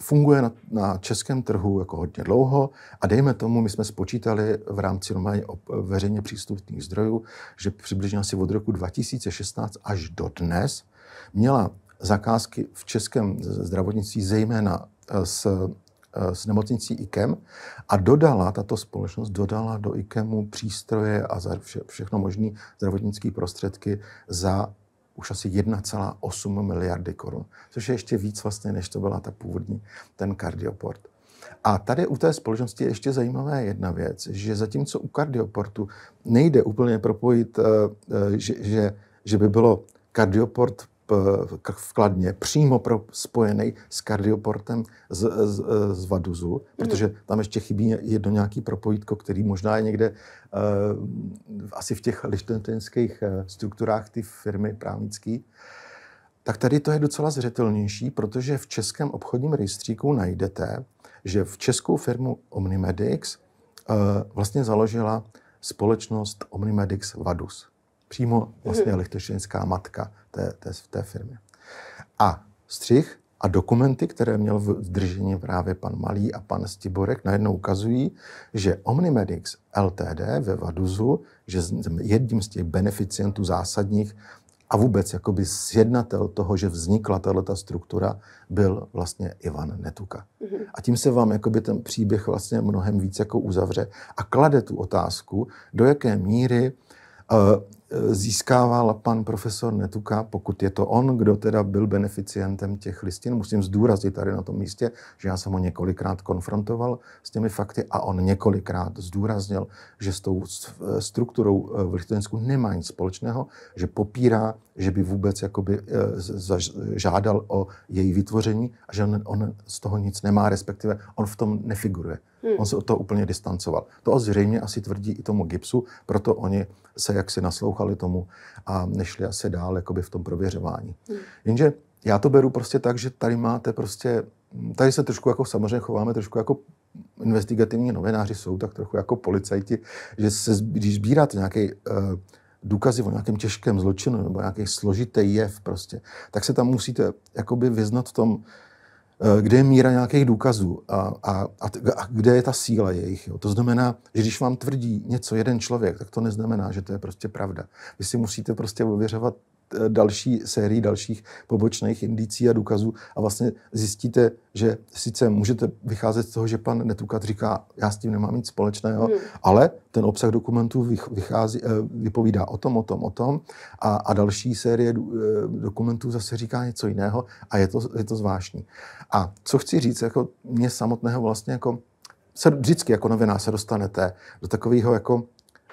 funguje na, na českém trhu jako hodně dlouho a dejme tomu, my jsme spočítali v rámci normálně veřejně přístupných zdrojů, že přibližně asi od roku 2016 až do dnes měla zakázky v českém zdravotnictví, zejména eh, s, eh, s nemocnicí IKEM a dodala, tato společnost dodala do IKEMu přístroje a za vše, všechno možné zdravotnické prostředky za už asi 1,8 miliardy korun, což je ještě víc vlastně, než to byla ta původní, ten kardioport. A tady u té společnosti je ještě zajímavá jedna věc, že zatímco u kardioportu nejde úplně propojit, eh, že, že, že by bylo kardioport Eh, vkladně přímo pro, spojený s kardioportem z, z, eh, z Vaduzu, mm protože tam ještě chybí jedno nějaký propojítko, který možná je někde uh, asi v těch lištentinských strukturách ty firmy právnický. Tak tady to je docela zřetelnější, protože v českém obchodním rejstříku najdete, že v českou firmu Omnimedics uh, vlastně založila společnost Omnimedics Vadus. Přímo vlastně mhm. lichtenštejnská matka té, té, té firmy. A střih a dokumenty, které měl v držení právě pan Malý a pan Stiborek, najednou ukazují, že Omnimedix LTD ve Vaduzu, že jedním z těch beneficientů zásadních a vůbec jakoby sjednatel toho, že vznikla tato struktura, byl vlastně Ivan Netuka. Mhm. A tím se vám jakoby ten příběh vlastně mnohem víc jako uzavře a klade tu otázku, do jaké míry uh, získával pan profesor Netuka, pokud je to on, kdo teda byl beneficientem těch listin. Musím zdůraznit tady na tom místě, že já jsem ho několikrát konfrontoval s těmi fakty a on několikrát zdůraznil, že s tou strukturou eh, v Lichtensteinsku nemá nic společného, že popírá, že by vůbec jakoby eh, žádal o její vytvoření a že on, on z toho nic nemá, respektive on v tom nefiguruje. Hmm. On se od toho úplně distancoval. To zřejmě asi tvrdí i tomu Gipsu, proto oni se jaksi naslouchali naslouchali tomu a nešli asi dál jakoby v tom prověřování. Hmm. Jenže já to beru prostě tak, že tady máte prostě, tady se trošku jako samozřejmě chováme trošku jako investigativní novináři jsou tak trochu jako policajti, že se, když sbíráte nějaký uh, důkazy o nějakém těžkém zločinu nebo nějaký složitý jev prostě, tak se tam musíte jakoby vyznat v tom, Eh, kde je míra nějakých důkazů a, a, a, a kde je ta síla jejich. Jo. To znamená, že když vám tvrdí něco jeden člověk, tak to neznamená, že to je prostě pravda. Vy si musíte prostě ověřovat Eh, další sérii dalších pobočných indicí a důkazů a vlastně zjistíte, že sice můžete vycházet z toho, že pan Netukat říká, já s tím nemám nic společného, hmm. ale ten obsah dokumentů vychází, eh, vypovídá o tom, o tom, o tom a, a další série eh, dokumentů zase říká něco jiného a je to, je to zvláštní. A co chci říct, jako mě samotného vlastně jako se vždycky jako novinář se dostanete do takového jako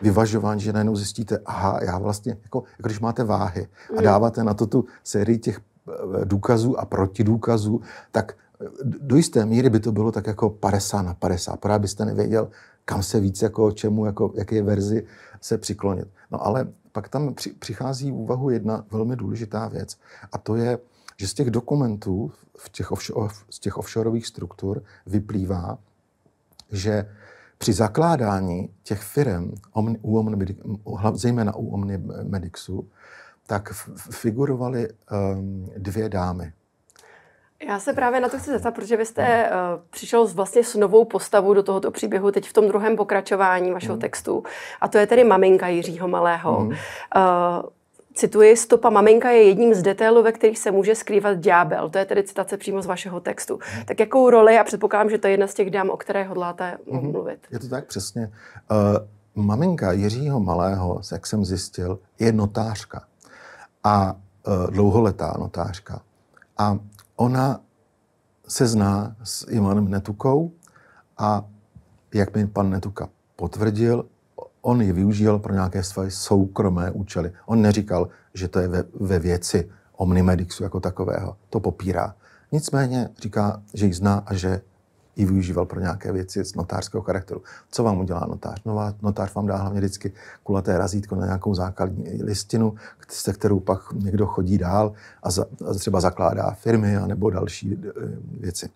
vyvažován, že najednou zjistíte, aha, já vlastně, jako, jako když máte váhy a mm. dáváte na to tu sérii těch eh, důkazů a protidůkazů, tak eh, do jisté míry by to bylo tak jako 50 na 50. Právě byste nevěděl, kam se víc, jako čemu, jako jaké verzi se přiklonit. No ale pak tam při, přichází v úvahu jedna velmi důležitá věc a to je, že z těch dokumentů v těch offshore, z těch offshoreových struktur vyplývá, že při zakládání těch firm, u Omnimedic, zejména u Omnimedixu, tak figurovaly um, dvě dámy. Já se právě na to chci zeptat, protože vy jste uh, přišel s vlastně s novou postavou do tohoto příběhu teď v tom druhém pokračování vašeho mm. textu. A to je tedy maminka Jiřího Malého. Mm. Uh, Cituji, stopa maminka je jedním z detailů, ve kterých se může skrývat ďábel. To je tedy citace přímo z vašeho textu. Mhm. Tak jakou roli, a předpokládám, že to je jedna z těch dám, o které hodláte mm-hmm. mluvit. Je to tak přesně. Uh, maminka Jiřího Malého, jak jsem zjistil, je notářka. A uh, dlouholetá notářka. A ona se zná s Ivanem Netukou a jak mi pan Netuka potvrdil, on je využíval pro nějaké své soukromé účely. On neříkal, že to je ve, ve věci Omnimedixu jako takového. To popírá. Nicméně říká, že ji zná a že ji využíval pro nějaké věci z notářského charakteru. Co vám udělá notář? No, notář vám dá hlavně vždycky kulaté razítko na nějakou základní listinu, se kterou pak někdo chodí dál a, za, a třeba zakládá firmy a nebo další eh, věci.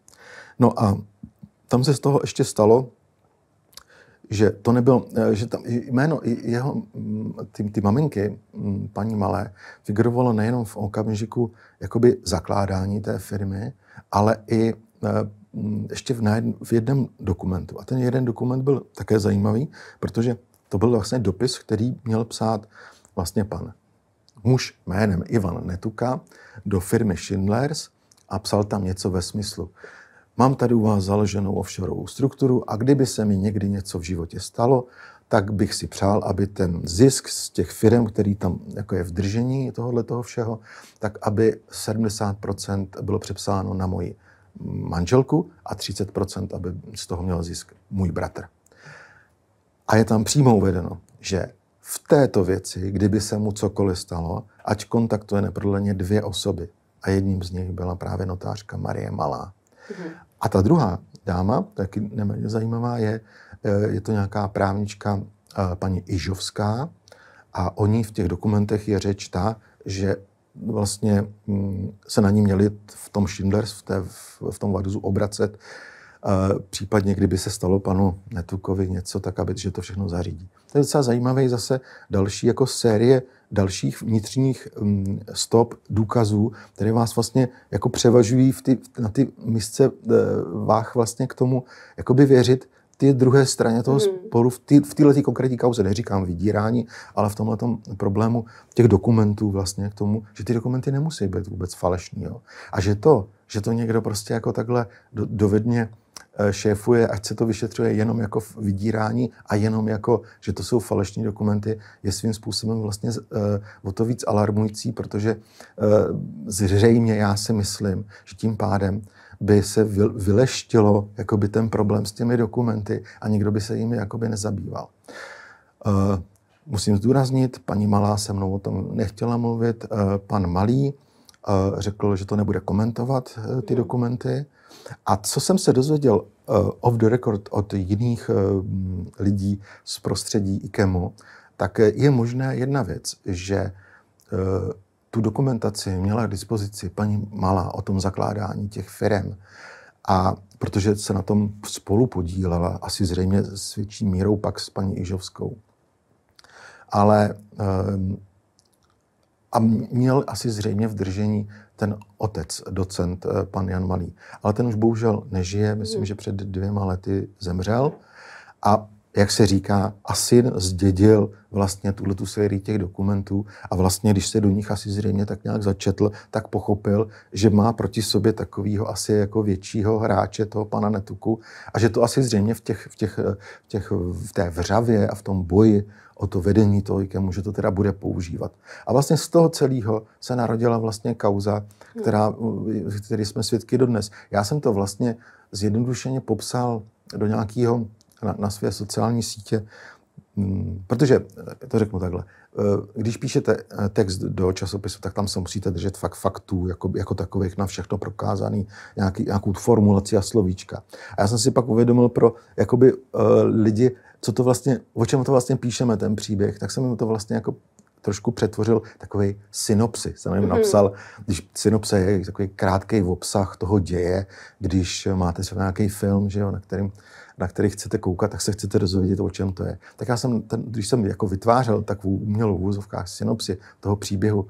No a tam se z toho ještě stalo, že to nebyl, eh, že tam jméno jeho, ty, mm, ty maminky, mm, paní Malé, figurovalo nejenom v okamžiku jakoby zakládání té firmy, ale i eh, mm, ještě v, v jednom dokumentu. A ten jeden dokument byl také zajímavý, protože to byl vlastně dopis, který měl psát vlastně pan muž jménem Ivan Netuka do firmy Schindlers a psal tam něco ve smyslu. Mám tady u vás založenou offshoreovou strukturu a kdyby se mi někdy něco v životě stalo, tak bych si přál, aby ten zisk z těch firm, který tam jako je v držení tohohle toho všeho, tak aby 70% bylo přepsáno na moji manželku a 30%, aby z toho měl zisk můj bratr. A je tam přímo uvedeno, že v této věci, kdyby se mu cokoliv stalo, ať kontaktuje neprodleně dvě osoby. A jedním z nich byla právě notářka Marie Malá. A ta druhá dáma, taky neméně zajímavá, je, e, je to nějaká právnička e, paní Ižovská a o ní v těch dokumentech je řeč ta, že vlastně mm, se na ní měli v tom Schindlers, v, té, v tom Vaduzu obracet, e, případně kdyby se stalo panu Netukovi něco, tak aby že to všechno zařídí. To je docela zajímavý zase další jako série dalších vnitřních mm, stop, důkazů, které vás vlastně jako převažují v ty, na ty misce e, váh vlastně k tomu jakoby věřit ty druhé straně toho mm. sporu, v, ty, v této konkrétní kauze, neříkám vydírání, ale v tomhle problému těch dokumentů vlastně k tomu, že ty dokumenty nemusí být vůbec falešní. Jo? A že to, že to někdo prostě jako takhle dovedně Eh, šéfuje, ať se to vyšetřuje jenom jako vydírání a jenom jako, že to jsou falešní dokumenty, je svým způsobem vlastně eh, o to víc alarmující, protože eh, zřejmě já si myslím, že tím pádem by se vyleštilo jakoby ten problém s těmi dokumenty a nikdo by se jimi jakoby nezabýval. Musím zdůraznit, paní Malá se mnou o tom nechtěla mluvit, pan Malý řekl, že to nebude komentovat ty dokumenty, a co jsem se dozvěděl uh, off the record od jiných uh, lidí z prostředí IKEMu, tak je možné jedna věc, že uh, tu dokumentaci měla k dispozici paní Malá o tom zakládání těch firm. A protože se na tom spolu podílela, asi zřejmě s větší mírou pak s paní Ižovskou. Ale uh, a měl asi zřejmě v držení ten otec, docent eh, pan Jan Malý. Ale ten už bohužel nežije, myslím, hmm. že před dvěma lety zemřel. A jak se říká, asi zdědil vlastně tuhle tu sérii těch dokumentů a vlastně, když se do nich asi zřejmě tak nějak začetl, tak pochopil, že má proti sobě takového asi jako většího hráče, toho pana Netuku a že to asi zřejmě v, těch, v, těch, eh, v, těch, v té vřavě a v tom boji o to vedení toho IKEMu, že to teda bude používat. A vlastně z toho celého se narodila vlastně kauza, která, který jsme svědky dodnes. Já jsem to vlastně zjednodušeně popsal do nějakého, na, na své sociální sítě, mm, protože, to řeknu takhle, eh, když píšete eh, text do časopisu, tak tam se musíte držet fakt faktů, jako, jako takových na všechno prokázaný, nějaký, nějakou formulaci a slovíčka. A já jsem si pak uvědomil pro jakoby, eh, lidi, co to vlastně, o čem to vlastně píšeme, ten příběh, tak jsem mu to vlastně jako trošku přetvořil takový synopsi. Jsem jim mm-hmm. napsal, když synopse je takový krátký obsah toho děje, když máte třeba nějaký film, že jo, na kterým na který chcete koukat, tak se chcete dozvědět, o čem to je. Tak já jsem, ten, když jsem jako vytvářel takovou umělou vůzovkách synopsy synopsi toho příběhu,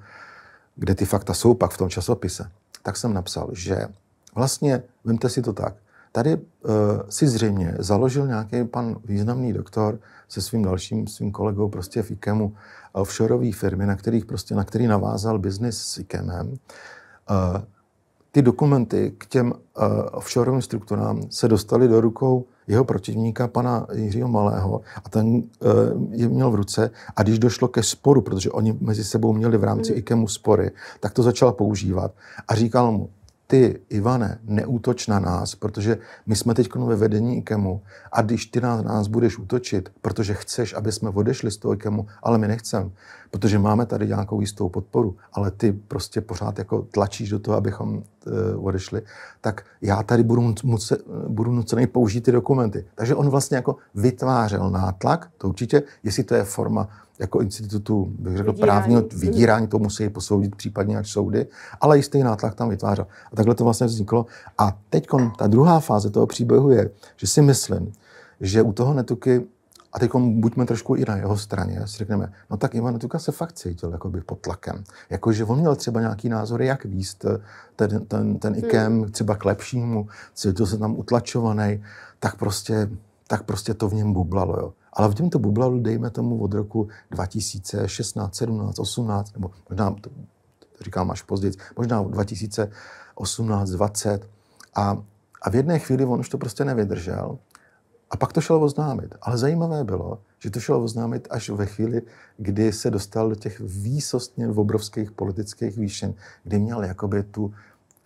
kde ty fakta jsou pak v tom časopise, tak jsem napsal, že vlastně, vemte si to tak, Tady uh, si zřejmě založil nějaký pan významný doktor se svým dalším svým kolegou prostě v IKEMu offshoreové firmy, na, kterých prostě, na který navázal biznis s IKEMem. Uh, ty dokumenty k těm uh, offshoreovým strukturám se dostaly do rukou jeho protivníka, pana Jiřího Malého, a ten uh, je měl v ruce. A když došlo ke sporu, protože oni mezi sebou měli v rámci mm. IKEMu spory, tak to začal používat a říkal mu, ty, Ivane, neútoč na nás, protože my jsme teď ve vedení IKEMu a když ty na nás budeš útočit, protože chceš, aby jsme odešli z toho IKEMu, ale my nechceme, protože máme tady nějakou jistou podporu, ale ty prostě pořád jako tlačíš do toho, abychom uh, odešli, tak já tady budu, muce, budu nucený použít ty dokumenty. Takže on vlastně jako vytvářel nátlak, to určitě, jestli to je forma jako institutu, bych řekl, vydírání. právního vydírání, to musí posoudit případně až soudy, ale jistý nátlak tam vytvářel. A takhle to vlastně vzniklo. A teď ta druhá fáze toho příběhu je, že si myslím, že u toho Netuky a teď buďme trošku i na jeho straně, si řekneme, no tak Ivan Netuka se fakt cítil jakoby pod tlakem. Jakože on měl třeba nějaký názory, jak výst ten, ten, ten IKEM hmm. třeba k lepšímu, cítil se tam utlačovaný, tak prostě, tak prostě to v něm bublalo. Jo. Ale v tomto bublalu, dejme tomu, od roku 2016, 17, 18, nebo možná, to, to říkám až později, možná 2018, 20. A, a v jedné chvíli on už to prostě nevydržel. A pak to šlo oznámit. Ale zajímavé bylo, že to šlo oznámit až ve chvíli, kdy se dostal do těch výsostně obrovských politických výšin, kdy měl jakoby tu,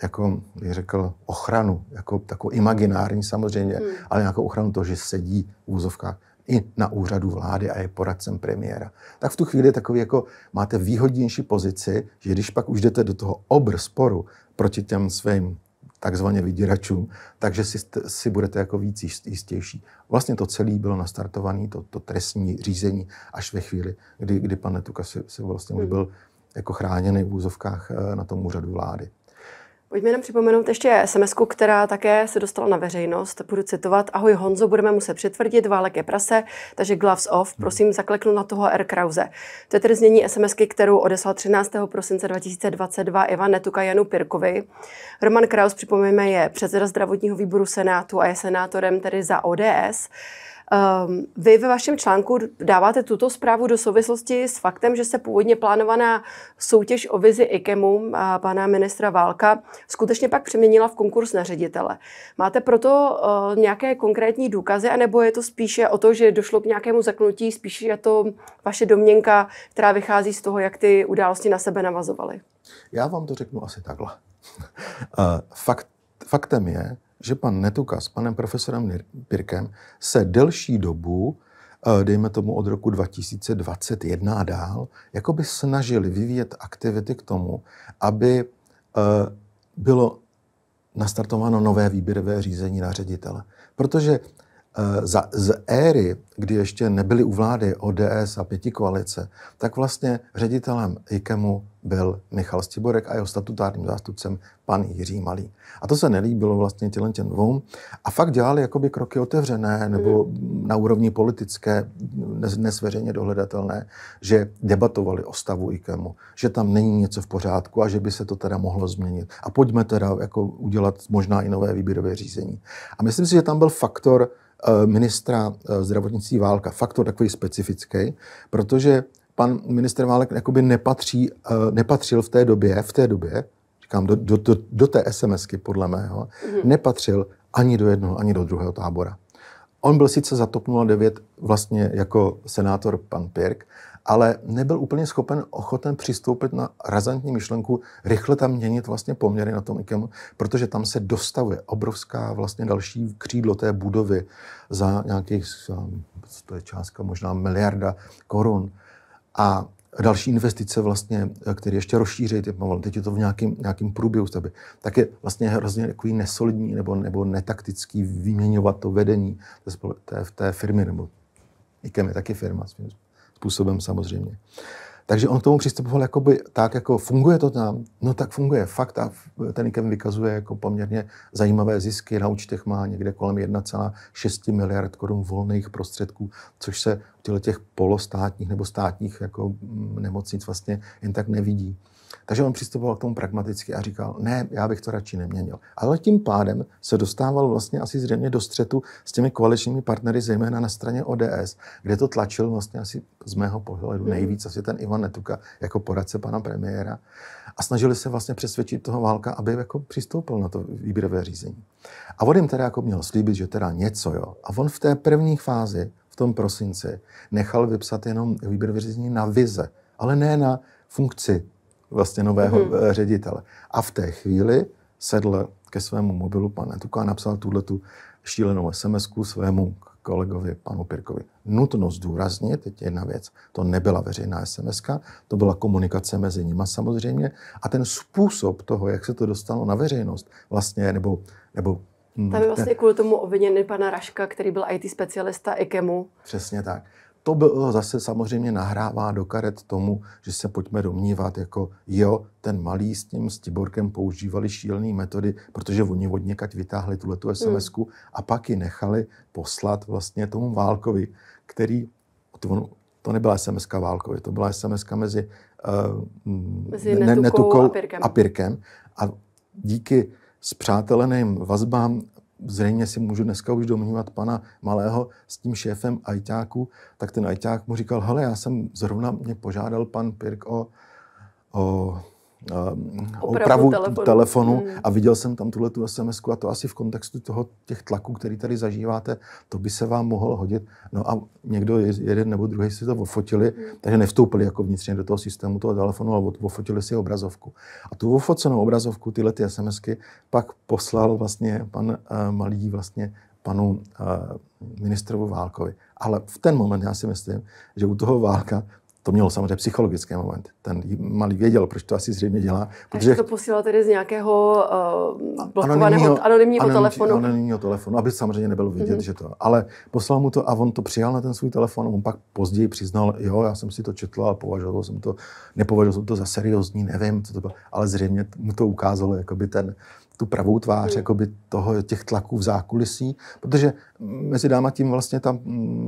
jako bych řekl, ochranu, jako takovou imaginární samozřejmě, hmm. ale nějakou ochranu toho, že sedí v úzovkách i na úřadu vlády a je poradcem premiéra. Tak v tu chvíli takový jako máte výhodnější pozici, že když pak už jdete do toho obr sporu proti těm svým takzvaně vyděračům, takže si, si budete jako víc jistější. Vlastně to celé bylo nastartované, to, to trestní řízení, až ve chvíli, kdy, kdy pan Netuka si, si vlastně už hmm. byl jako chráněný v úzovkách eh, na tom úřadu vlády. Pojďme jenom připomenout ještě sms která také se dostala na veřejnost. Budu citovat. Ahoj Honzo, budeme muset přitvrdit, válek je prase, takže gloves off. Hmm. Prosím, zakleknu na toho R. Krause. To je tedy znění sms kterou odeslal 13. prosince 2022 Ivan Netuka Janu Pirkovi. Roman Kraus, připomeňme, je předseda zdravotního výboru Senátu a je senátorem tedy za ODS. Ehm, vy ve vašem článku dáváte tuto zprávu do souvislosti s faktem, že se původně plánovaná soutěž o vizi IKEMu a eh, pana ministra Válka skutečně pak přeměnila v konkurs na ředitele. Máte proto eh, nějaké konkrétní důkazy, anebo je to spíše o to, že došlo k nějakému zaknutí, spíše je to vaše domněnka, která vychází z toho, jak ty události na sebe navazovaly? Já vám to řeknu asi takhle. Eh, fakt, faktem je, že pan Netuka s panem profesorem Pirkem se delší dobu, eh, dejme tomu od roku 2021 a dál, jako by snažili vyvíjet aktivity k tomu, aby eh, bylo nastartováno nové výběrové řízení na ředitele. Protože eh, za, z éry, kdy ještě nebyly u vlády ODS a pěti koalice, tak vlastně ředitelem IKEMu byl Michal Stiborek a jeho statutárním zástupcem pan Jiří Malý. A to se nelíbilo vlastně těm těm dvou. A fakt dělali jakoby kroky otevřené nebo hmm. na úrovni politické, nesveřejně dohledatelné, že debatovali o stavu IKEMu, že tam není něco v pořádku a že by se to teda mohlo změnit. A pojďme teda jako udělat možná i nové výběrové řízení. A myslím si, že tam byl faktor eh, ministra eh, zdravotnictví Válka, faktor takový specifický, protože pan minister Válek jakoby nepatří, eh, nepatřil v té době, v té době, říkám, do, do, do, do té SMSky podle mého, mm-hmm. nepatřil ani do jednoho, ani do druhého tábora. On byl sice za TOP 09 vlastně jako senátor pan Pirk, ale nebyl úplně schopen ochoten přistoupit na razantní myšlenku, rychle tam měnit vlastně poměry na tom IKEMu, protože tam se dostavuje obrovská vlastně další křídlo té budovy za nějakých, to je částka možná miliarda korun. A další investice, vlastně, které ještě rozšíří ty pomalu, no, teď je to v nějakém, nějakém průběhu stavby, tak je vlastně hrozně takový nesolidní nebo, nebo netaktický vyměňovat to vedení té, té, té firmy, nebo IKEM je taky firma svým způsobem samozřejmě. Uh, takže on k tomu přistupoval jakoby tak, jako funguje to tam, no tak funguje, fakt a ten IKEM vykazuje jako poměrně zajímavé zisky, na účtech má někde kolem 1,6 miliard korun volných prostředků, což se u těch polostátních nebo státních jako mm, nemocnic vlastně jen tak nevidí. Takže on přistupoval k tomu pragmaticky a říkal, ne, já bych to radši neměnil. Ale tím pádem se dostával vlastně asi zřejmě do střetu s těmi koaličními partnery, zejména na straně ODS, kde to tlačil vlastně asi z mého pohledu hmm. nejvíc, asi ten Ivan Netuka jako poradce pana premiéra. A snažili se vlastně přesvědčit toho válka, aby jako přistoupil na to výběrové řízení. A on jim teda jako měl slíbit, že teda něco, jo. A on v té první fázi, v tom prosinci, nechal vypsat jenom výběrové řízení na vize, ale ne na funkci vlastně nového mm-hmm. ředitele. A v té chvíli sedl ke svému mobilu pan Netuka a napsal tuhle tu šílenou sms svému kolegovi panu Pirkovi. Nutno zdůraznit, teď jedna věc, to nebyla veřejná sms to byla komunikace mezi nima samozřejmě a ten způsob toho, jak se to dostalo na veřejnost vlastně, nebo, nebo tam je hm, vlastně kvůli tomu obviněný pana Raška, který byl IT specialista IKEMu. Přesně tak. To bylo zase samozřejmě nahrává do karet tomu, že se pojďme domnívat, jako jo, ten malý s tím Stiborkem používali šílené metody, protože oni od někať vytáhli tu sms hmm. a pak ji nechali poslat vlastně tomu Válkovi, který, to, to nebyla sms Válkovi, to byla sms mezi, uh, mezi netukou, netukou a Pirkem. A, pirkem. a díky spřáteleným vazbám zřejmě si můžu dneska už domnívat pana Malého s tím šéfem ajťáku, tak ten ajťák mu říkal, hele, já jsem zrovna mě požádal pan Pirk o, o opravu, telefonu, telefonu hmm. a viděl jsem tam tuhle tu sms a to asi v kontextu toho těch tlaků, který tady zažíváte, to by se vám mohlo hodit. No a někdo jeden nebo druhý si to ofotili, hmm. takže nevstoupili jako vnitřně do toho systému toho telefonu, ale ofotili si obrazovku. A tu ofocenou obrazovku, tyhle ty SMSky, pak poslal vlastně pan uh, Malý vlastně panu uh, ministrovu Válkovi. Ale v ten moment já si myslím, že u toho Válka to mělo samozřejmě psychologický moment. Ten malý věděl, proč to asi zřejmě dělá. Protože... to posílal tedy z nějakého uh, blokovaného anonymního, anonymního telefonu. Anonymního telefonu, aby samozřejmě nebylo vidět, mm-hmm. že to. Ale poslal mu to a on to přijal na ten svůj telefon. On pak později přiznal, jo, já jsem si to četl, ale považoval jsem to, nepovažoval jsem to za seriózní, nevím, co to bylo. Ale zřejmě mu to ukázalo jakoby ten, tu pravou tvář hmm. jakoby toho, těch tlaků v zákulisí, protože mezi dáma tím vlastně ta,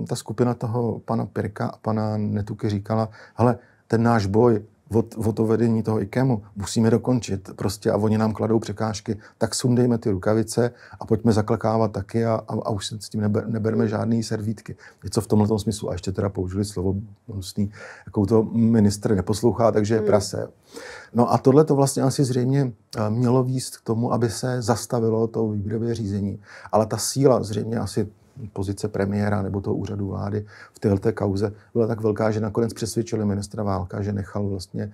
ta skupina toho pana Pirka a pana Netuky říkala, hele, ten náš boj od, od to vedení toho IKEMu, musíme dokončit prostě a oni nám kladou překážky, tak sundejme ty rukavice a pojďme zaklekávat taky a, a, a už se s tím neber, neberme žádné servítky. Něco v tomhle smyslu. A ještě teda použili slovo hnusný, jakou to ministr neposlouchá, takže je hmm. prase. No a tohle to vlastně asi zřejmě eh, mělo výst k tomu, aby se zastavilo to výběrové řízení. Ale ta síla zřejmě asi pozice premiéra nebo toho úřadu vlády v této kauze byla tak velká, že nakonec přesvědčili ministra Válka, že nechal vlastně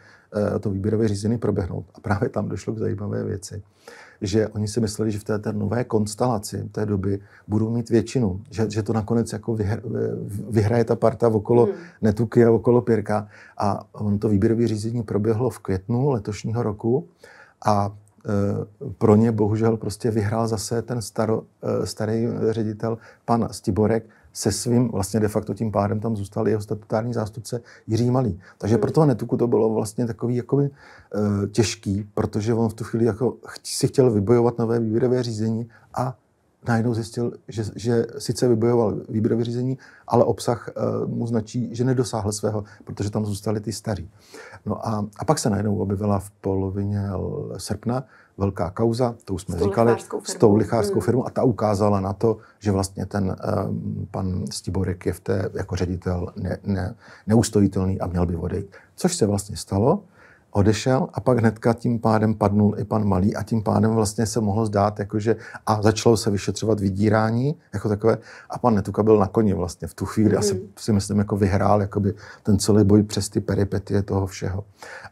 eh, to výběrové řízení proběhnout. A právě tam došlo k zajímavé věci, že oni si mysleli, že v té, té nové konstelaci té doby budou mít většinu, že, že to nakonec jako vyhr, vyhraje ta parta okolo hmm. Netuky a okolo Pirka. A on to výběrové řízení proběhlo v květnu letošního roku a Eh, pro ně bohužel prostě vyhrál zase ten staro, eh, starý eh, ředitel pan Stiborek se svým, vlastně de facto tím pádem tam zůstal jeho statutární zástupce Jiří Malý. Takže hmm. pro toho Netuku to bylo vlastně takový jakoby těžký, protože on v tu chvíli jako si chtěl vybojovat nové výběrové řízení a najednou zjistil, že, že sice vybojoval výběrové řízení, ale obsah eh, mu značí, že nedosáhl svého, protože tam zůstali ty starí. No a, a pak se najednou objevila v polovině srpna velká kauza, to už jsme s říkali, s tou lichářskou hmm. firmou a ta ukázala na to, že vlastně ten um, pan Stiborek je v té jako ředitel ne, ne, neustojitelný a měl by odejít. Což se vlastně stalo odešel a pak hnedka tím pádem padnul i pan Malý a tím pádem vlastně se mohlo zdát, jakože a začalo se vyšetřovat vydírání jako takové a pan Netuka byl na koni vlastně v tu chvíli mm. asi mhm. si myslím jako vyhrál jakoby ten celý boj přes ty peripetie toho všeho.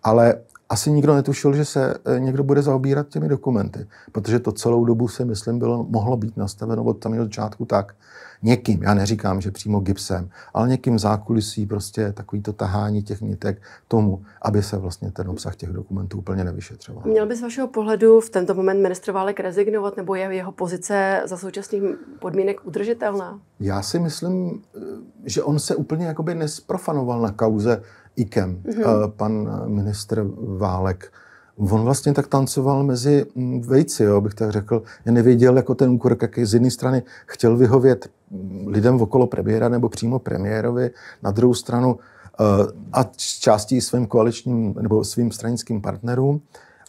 Ale asi nikdo netušil, že se e, někdo bude zaobírat těmi dokumenty, protože to celou dobu si myslím bylo, mohlo být nastaveno od tamého začátku tak, někým, já neříkám, že přímo gipsem, ale někým zákulisí prostě takový to tahání těch nitek tomu, aby se vlastně ten obsah těch dokumentů úplně nevyšetřoval. Měl by z vašeho pohledu v tento moment ministr Válek rezignovat, nebo je jeho pozice za současných podmínek udržitelná? Já si myslím, že on se úplně jakoby nesprofanoval na kauze IKEM, mm-hmm. pan ministr Válek on vlastně tak tancoval mezi mm, vejci, jo, bych tak řekl. Já nevěděl, jako ten úkor, jaký z jedné strany chtěl vyhovět mm, lidem okolo premiéra nebo přímo premiérovi, na druhou stranu eh, a částí svým koaličním nebo svým stranickým partnerům.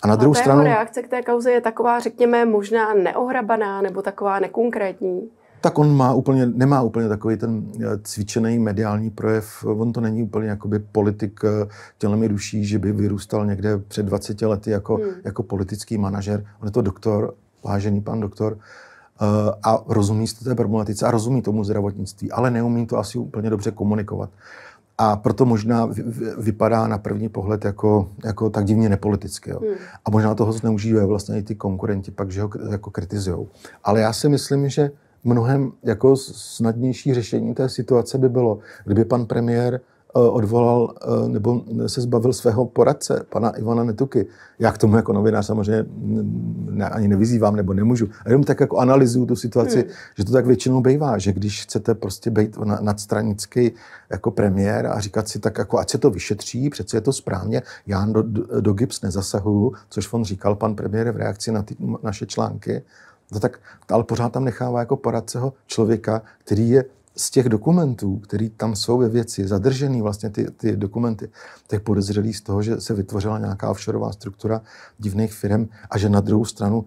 A na druhou stranu... reakce k té kauze je taková, řekněme, možná neohrabaná nebo taková nekonkrétní tak on má úplně, nemá úplně takový ten eh, cvičený mediální projev. On to není úplně jakoby politik eh, tělem mi duší, že by vyrůstal někde před 20 lety jako, hmm. jako politický manažer. On je to doktor, vážený pan doktor eh, a rozumí se té problematice a rozumí tomu zdravotnictví, ale neumí to asi úplně dobře komunikovat. A proto možná vypadá na první pohled jako, jako tak divně nepolitické. Jo. Hmm. A možná toho zneužívají vlastně i ty konkurenti, pak, že ho jako kritizují. Ale já si myslím, že mnohem jako snadnější řešení té situace by bylo, kdyby pan premiér eh, odvolal eh, nebo se zbavil svého poradce, pana Ivana Netuky. Já k tomu jako novinář samozřejmě ne, ani nevyzývám nebo nemůžu. A jenom tak jako analyzuju tu situaci, hmm. že to tak většinou bývá, že když chcete prostě být nadstranický jako premiér a říkat si tak jako, ať se to vyšetří, přece je to správně, já do, do, do GIPS nezasahuju, což on říkal, pan premiér v reakci na ty naše články, No tak, ale pořád tam nechává jako poradceho člověka, který je z těch dokumentů, který tam jsou ve věci, zadržený vlastně ty, ty dokumenty, tak podezřelý z toho, že se vytvořila nějaká offshoreová struktura divných firm a že na druhou stranu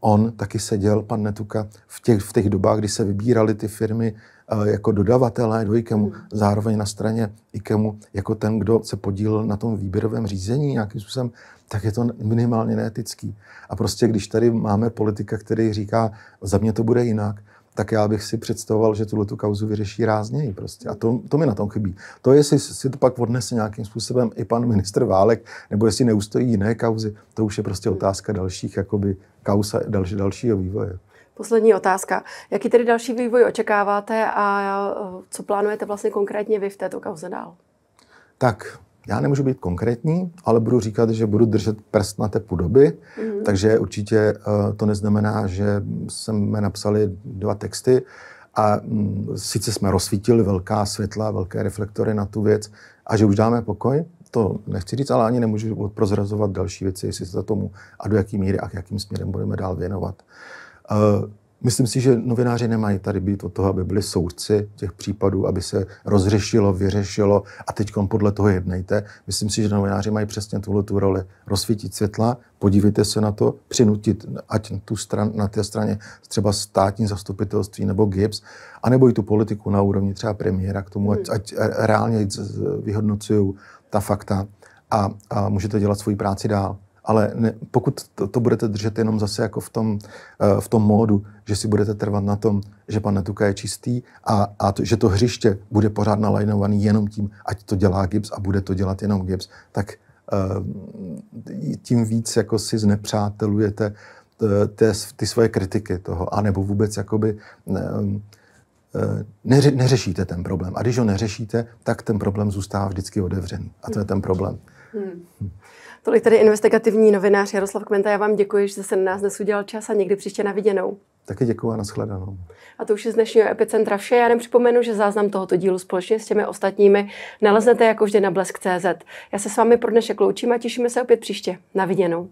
on taky seděl, pan Netuka, v těch, v těch dobách, kdy se vybírali ty firmy, Eh, jako dodavatelé, do IKEMu, hmm. zároveň na straně IKEMu jako ten, kdo se podílel na tom výběrovém řízení nějakým způsobem, tak je to minimálně neetický. A prostě když tady máme politika, který říká, za mě to bude jinak, tak já bych si představoval, že tuhle tu kauzu vyřeší rázněji prostě. A to, to mi na tom chybí. To, jestli si to pak odnese nějakým způsobem i pan ministr Válek, nebo jestli neustojí jiné kauzy, to už je prostě hmm. otázka dalších jakoby, kauza další, dalšího vývoje. Poslední otázka. Jaký tedy další vývoj očekáváte a eh, co plánujete vlastně konkrétně vy v této kauze dál? Tak, já nemůžu být konkrétní, ale budu říkat, že budu držet prst na tepu doby, mm-hmm. takže určitě eh, to neznamená, že jsme napsali dva texty a mm, sice jsme rozsvítili velká světla, velké reflektory na tu věc a že už dáme pokoj, to nechci říct, ale ani nemůžu prozrazovat další věci, jestli se tomu a do jaký míry a k jakým směrem budeme dál věnovat. Myslím si, že novináři nemají tady být od toho, aby byli soudci těch případů, aby se rozřešilo, vyřešilo a teď podle toho jednejte. Myslím si, že novináři mají přesně tuhle tu roli. Rozsvítit světla, podívejte se na to, přinutit, ať tu stran, na té straně třeba státní zastupitelství nebo GIPS, anebo i tu politiku na úrovni třeba premiéra k tomu, hmm. ať, ať reálně vyhodnocují ta fakta a, a můžete dělat svoji práci dál ale ne, pokud to, to budete držet jenom zase jako v tom, eh, v tom módu, že si budete trvat na tom, že pan Netuka je čistý a, a to, že to hřiště bude pořád nalajnovaný jenom tím, ať to dělá Gibbs a bude to dělat jenom Gibbs, tak eh, tím víc jako si znepřátelujete eh, ty, ty svoje kritiky toho, anebo vůbec jakoby ne, neře, neřešíte ten problém. A když ho neřešíte, tak ten problém zůstává vždycky odevřen. A to je ten problém. Hmm. hmm. Tolik tady investigativní novinář Jaroslav Kmenta. Já vám děkuji, že se na nás dnes udělal čas a někdy příště na viděnou. Taky děkuji a nashledanou. A to už je z dnešního Epicentra vše. Já připomenu, že záznam tohoto dílu společně s těmi ostatními naleznete jako vždy na blesk.cz. Já se s vámi pro dnešek loučím a těšíme se opět příště. Na viděnou.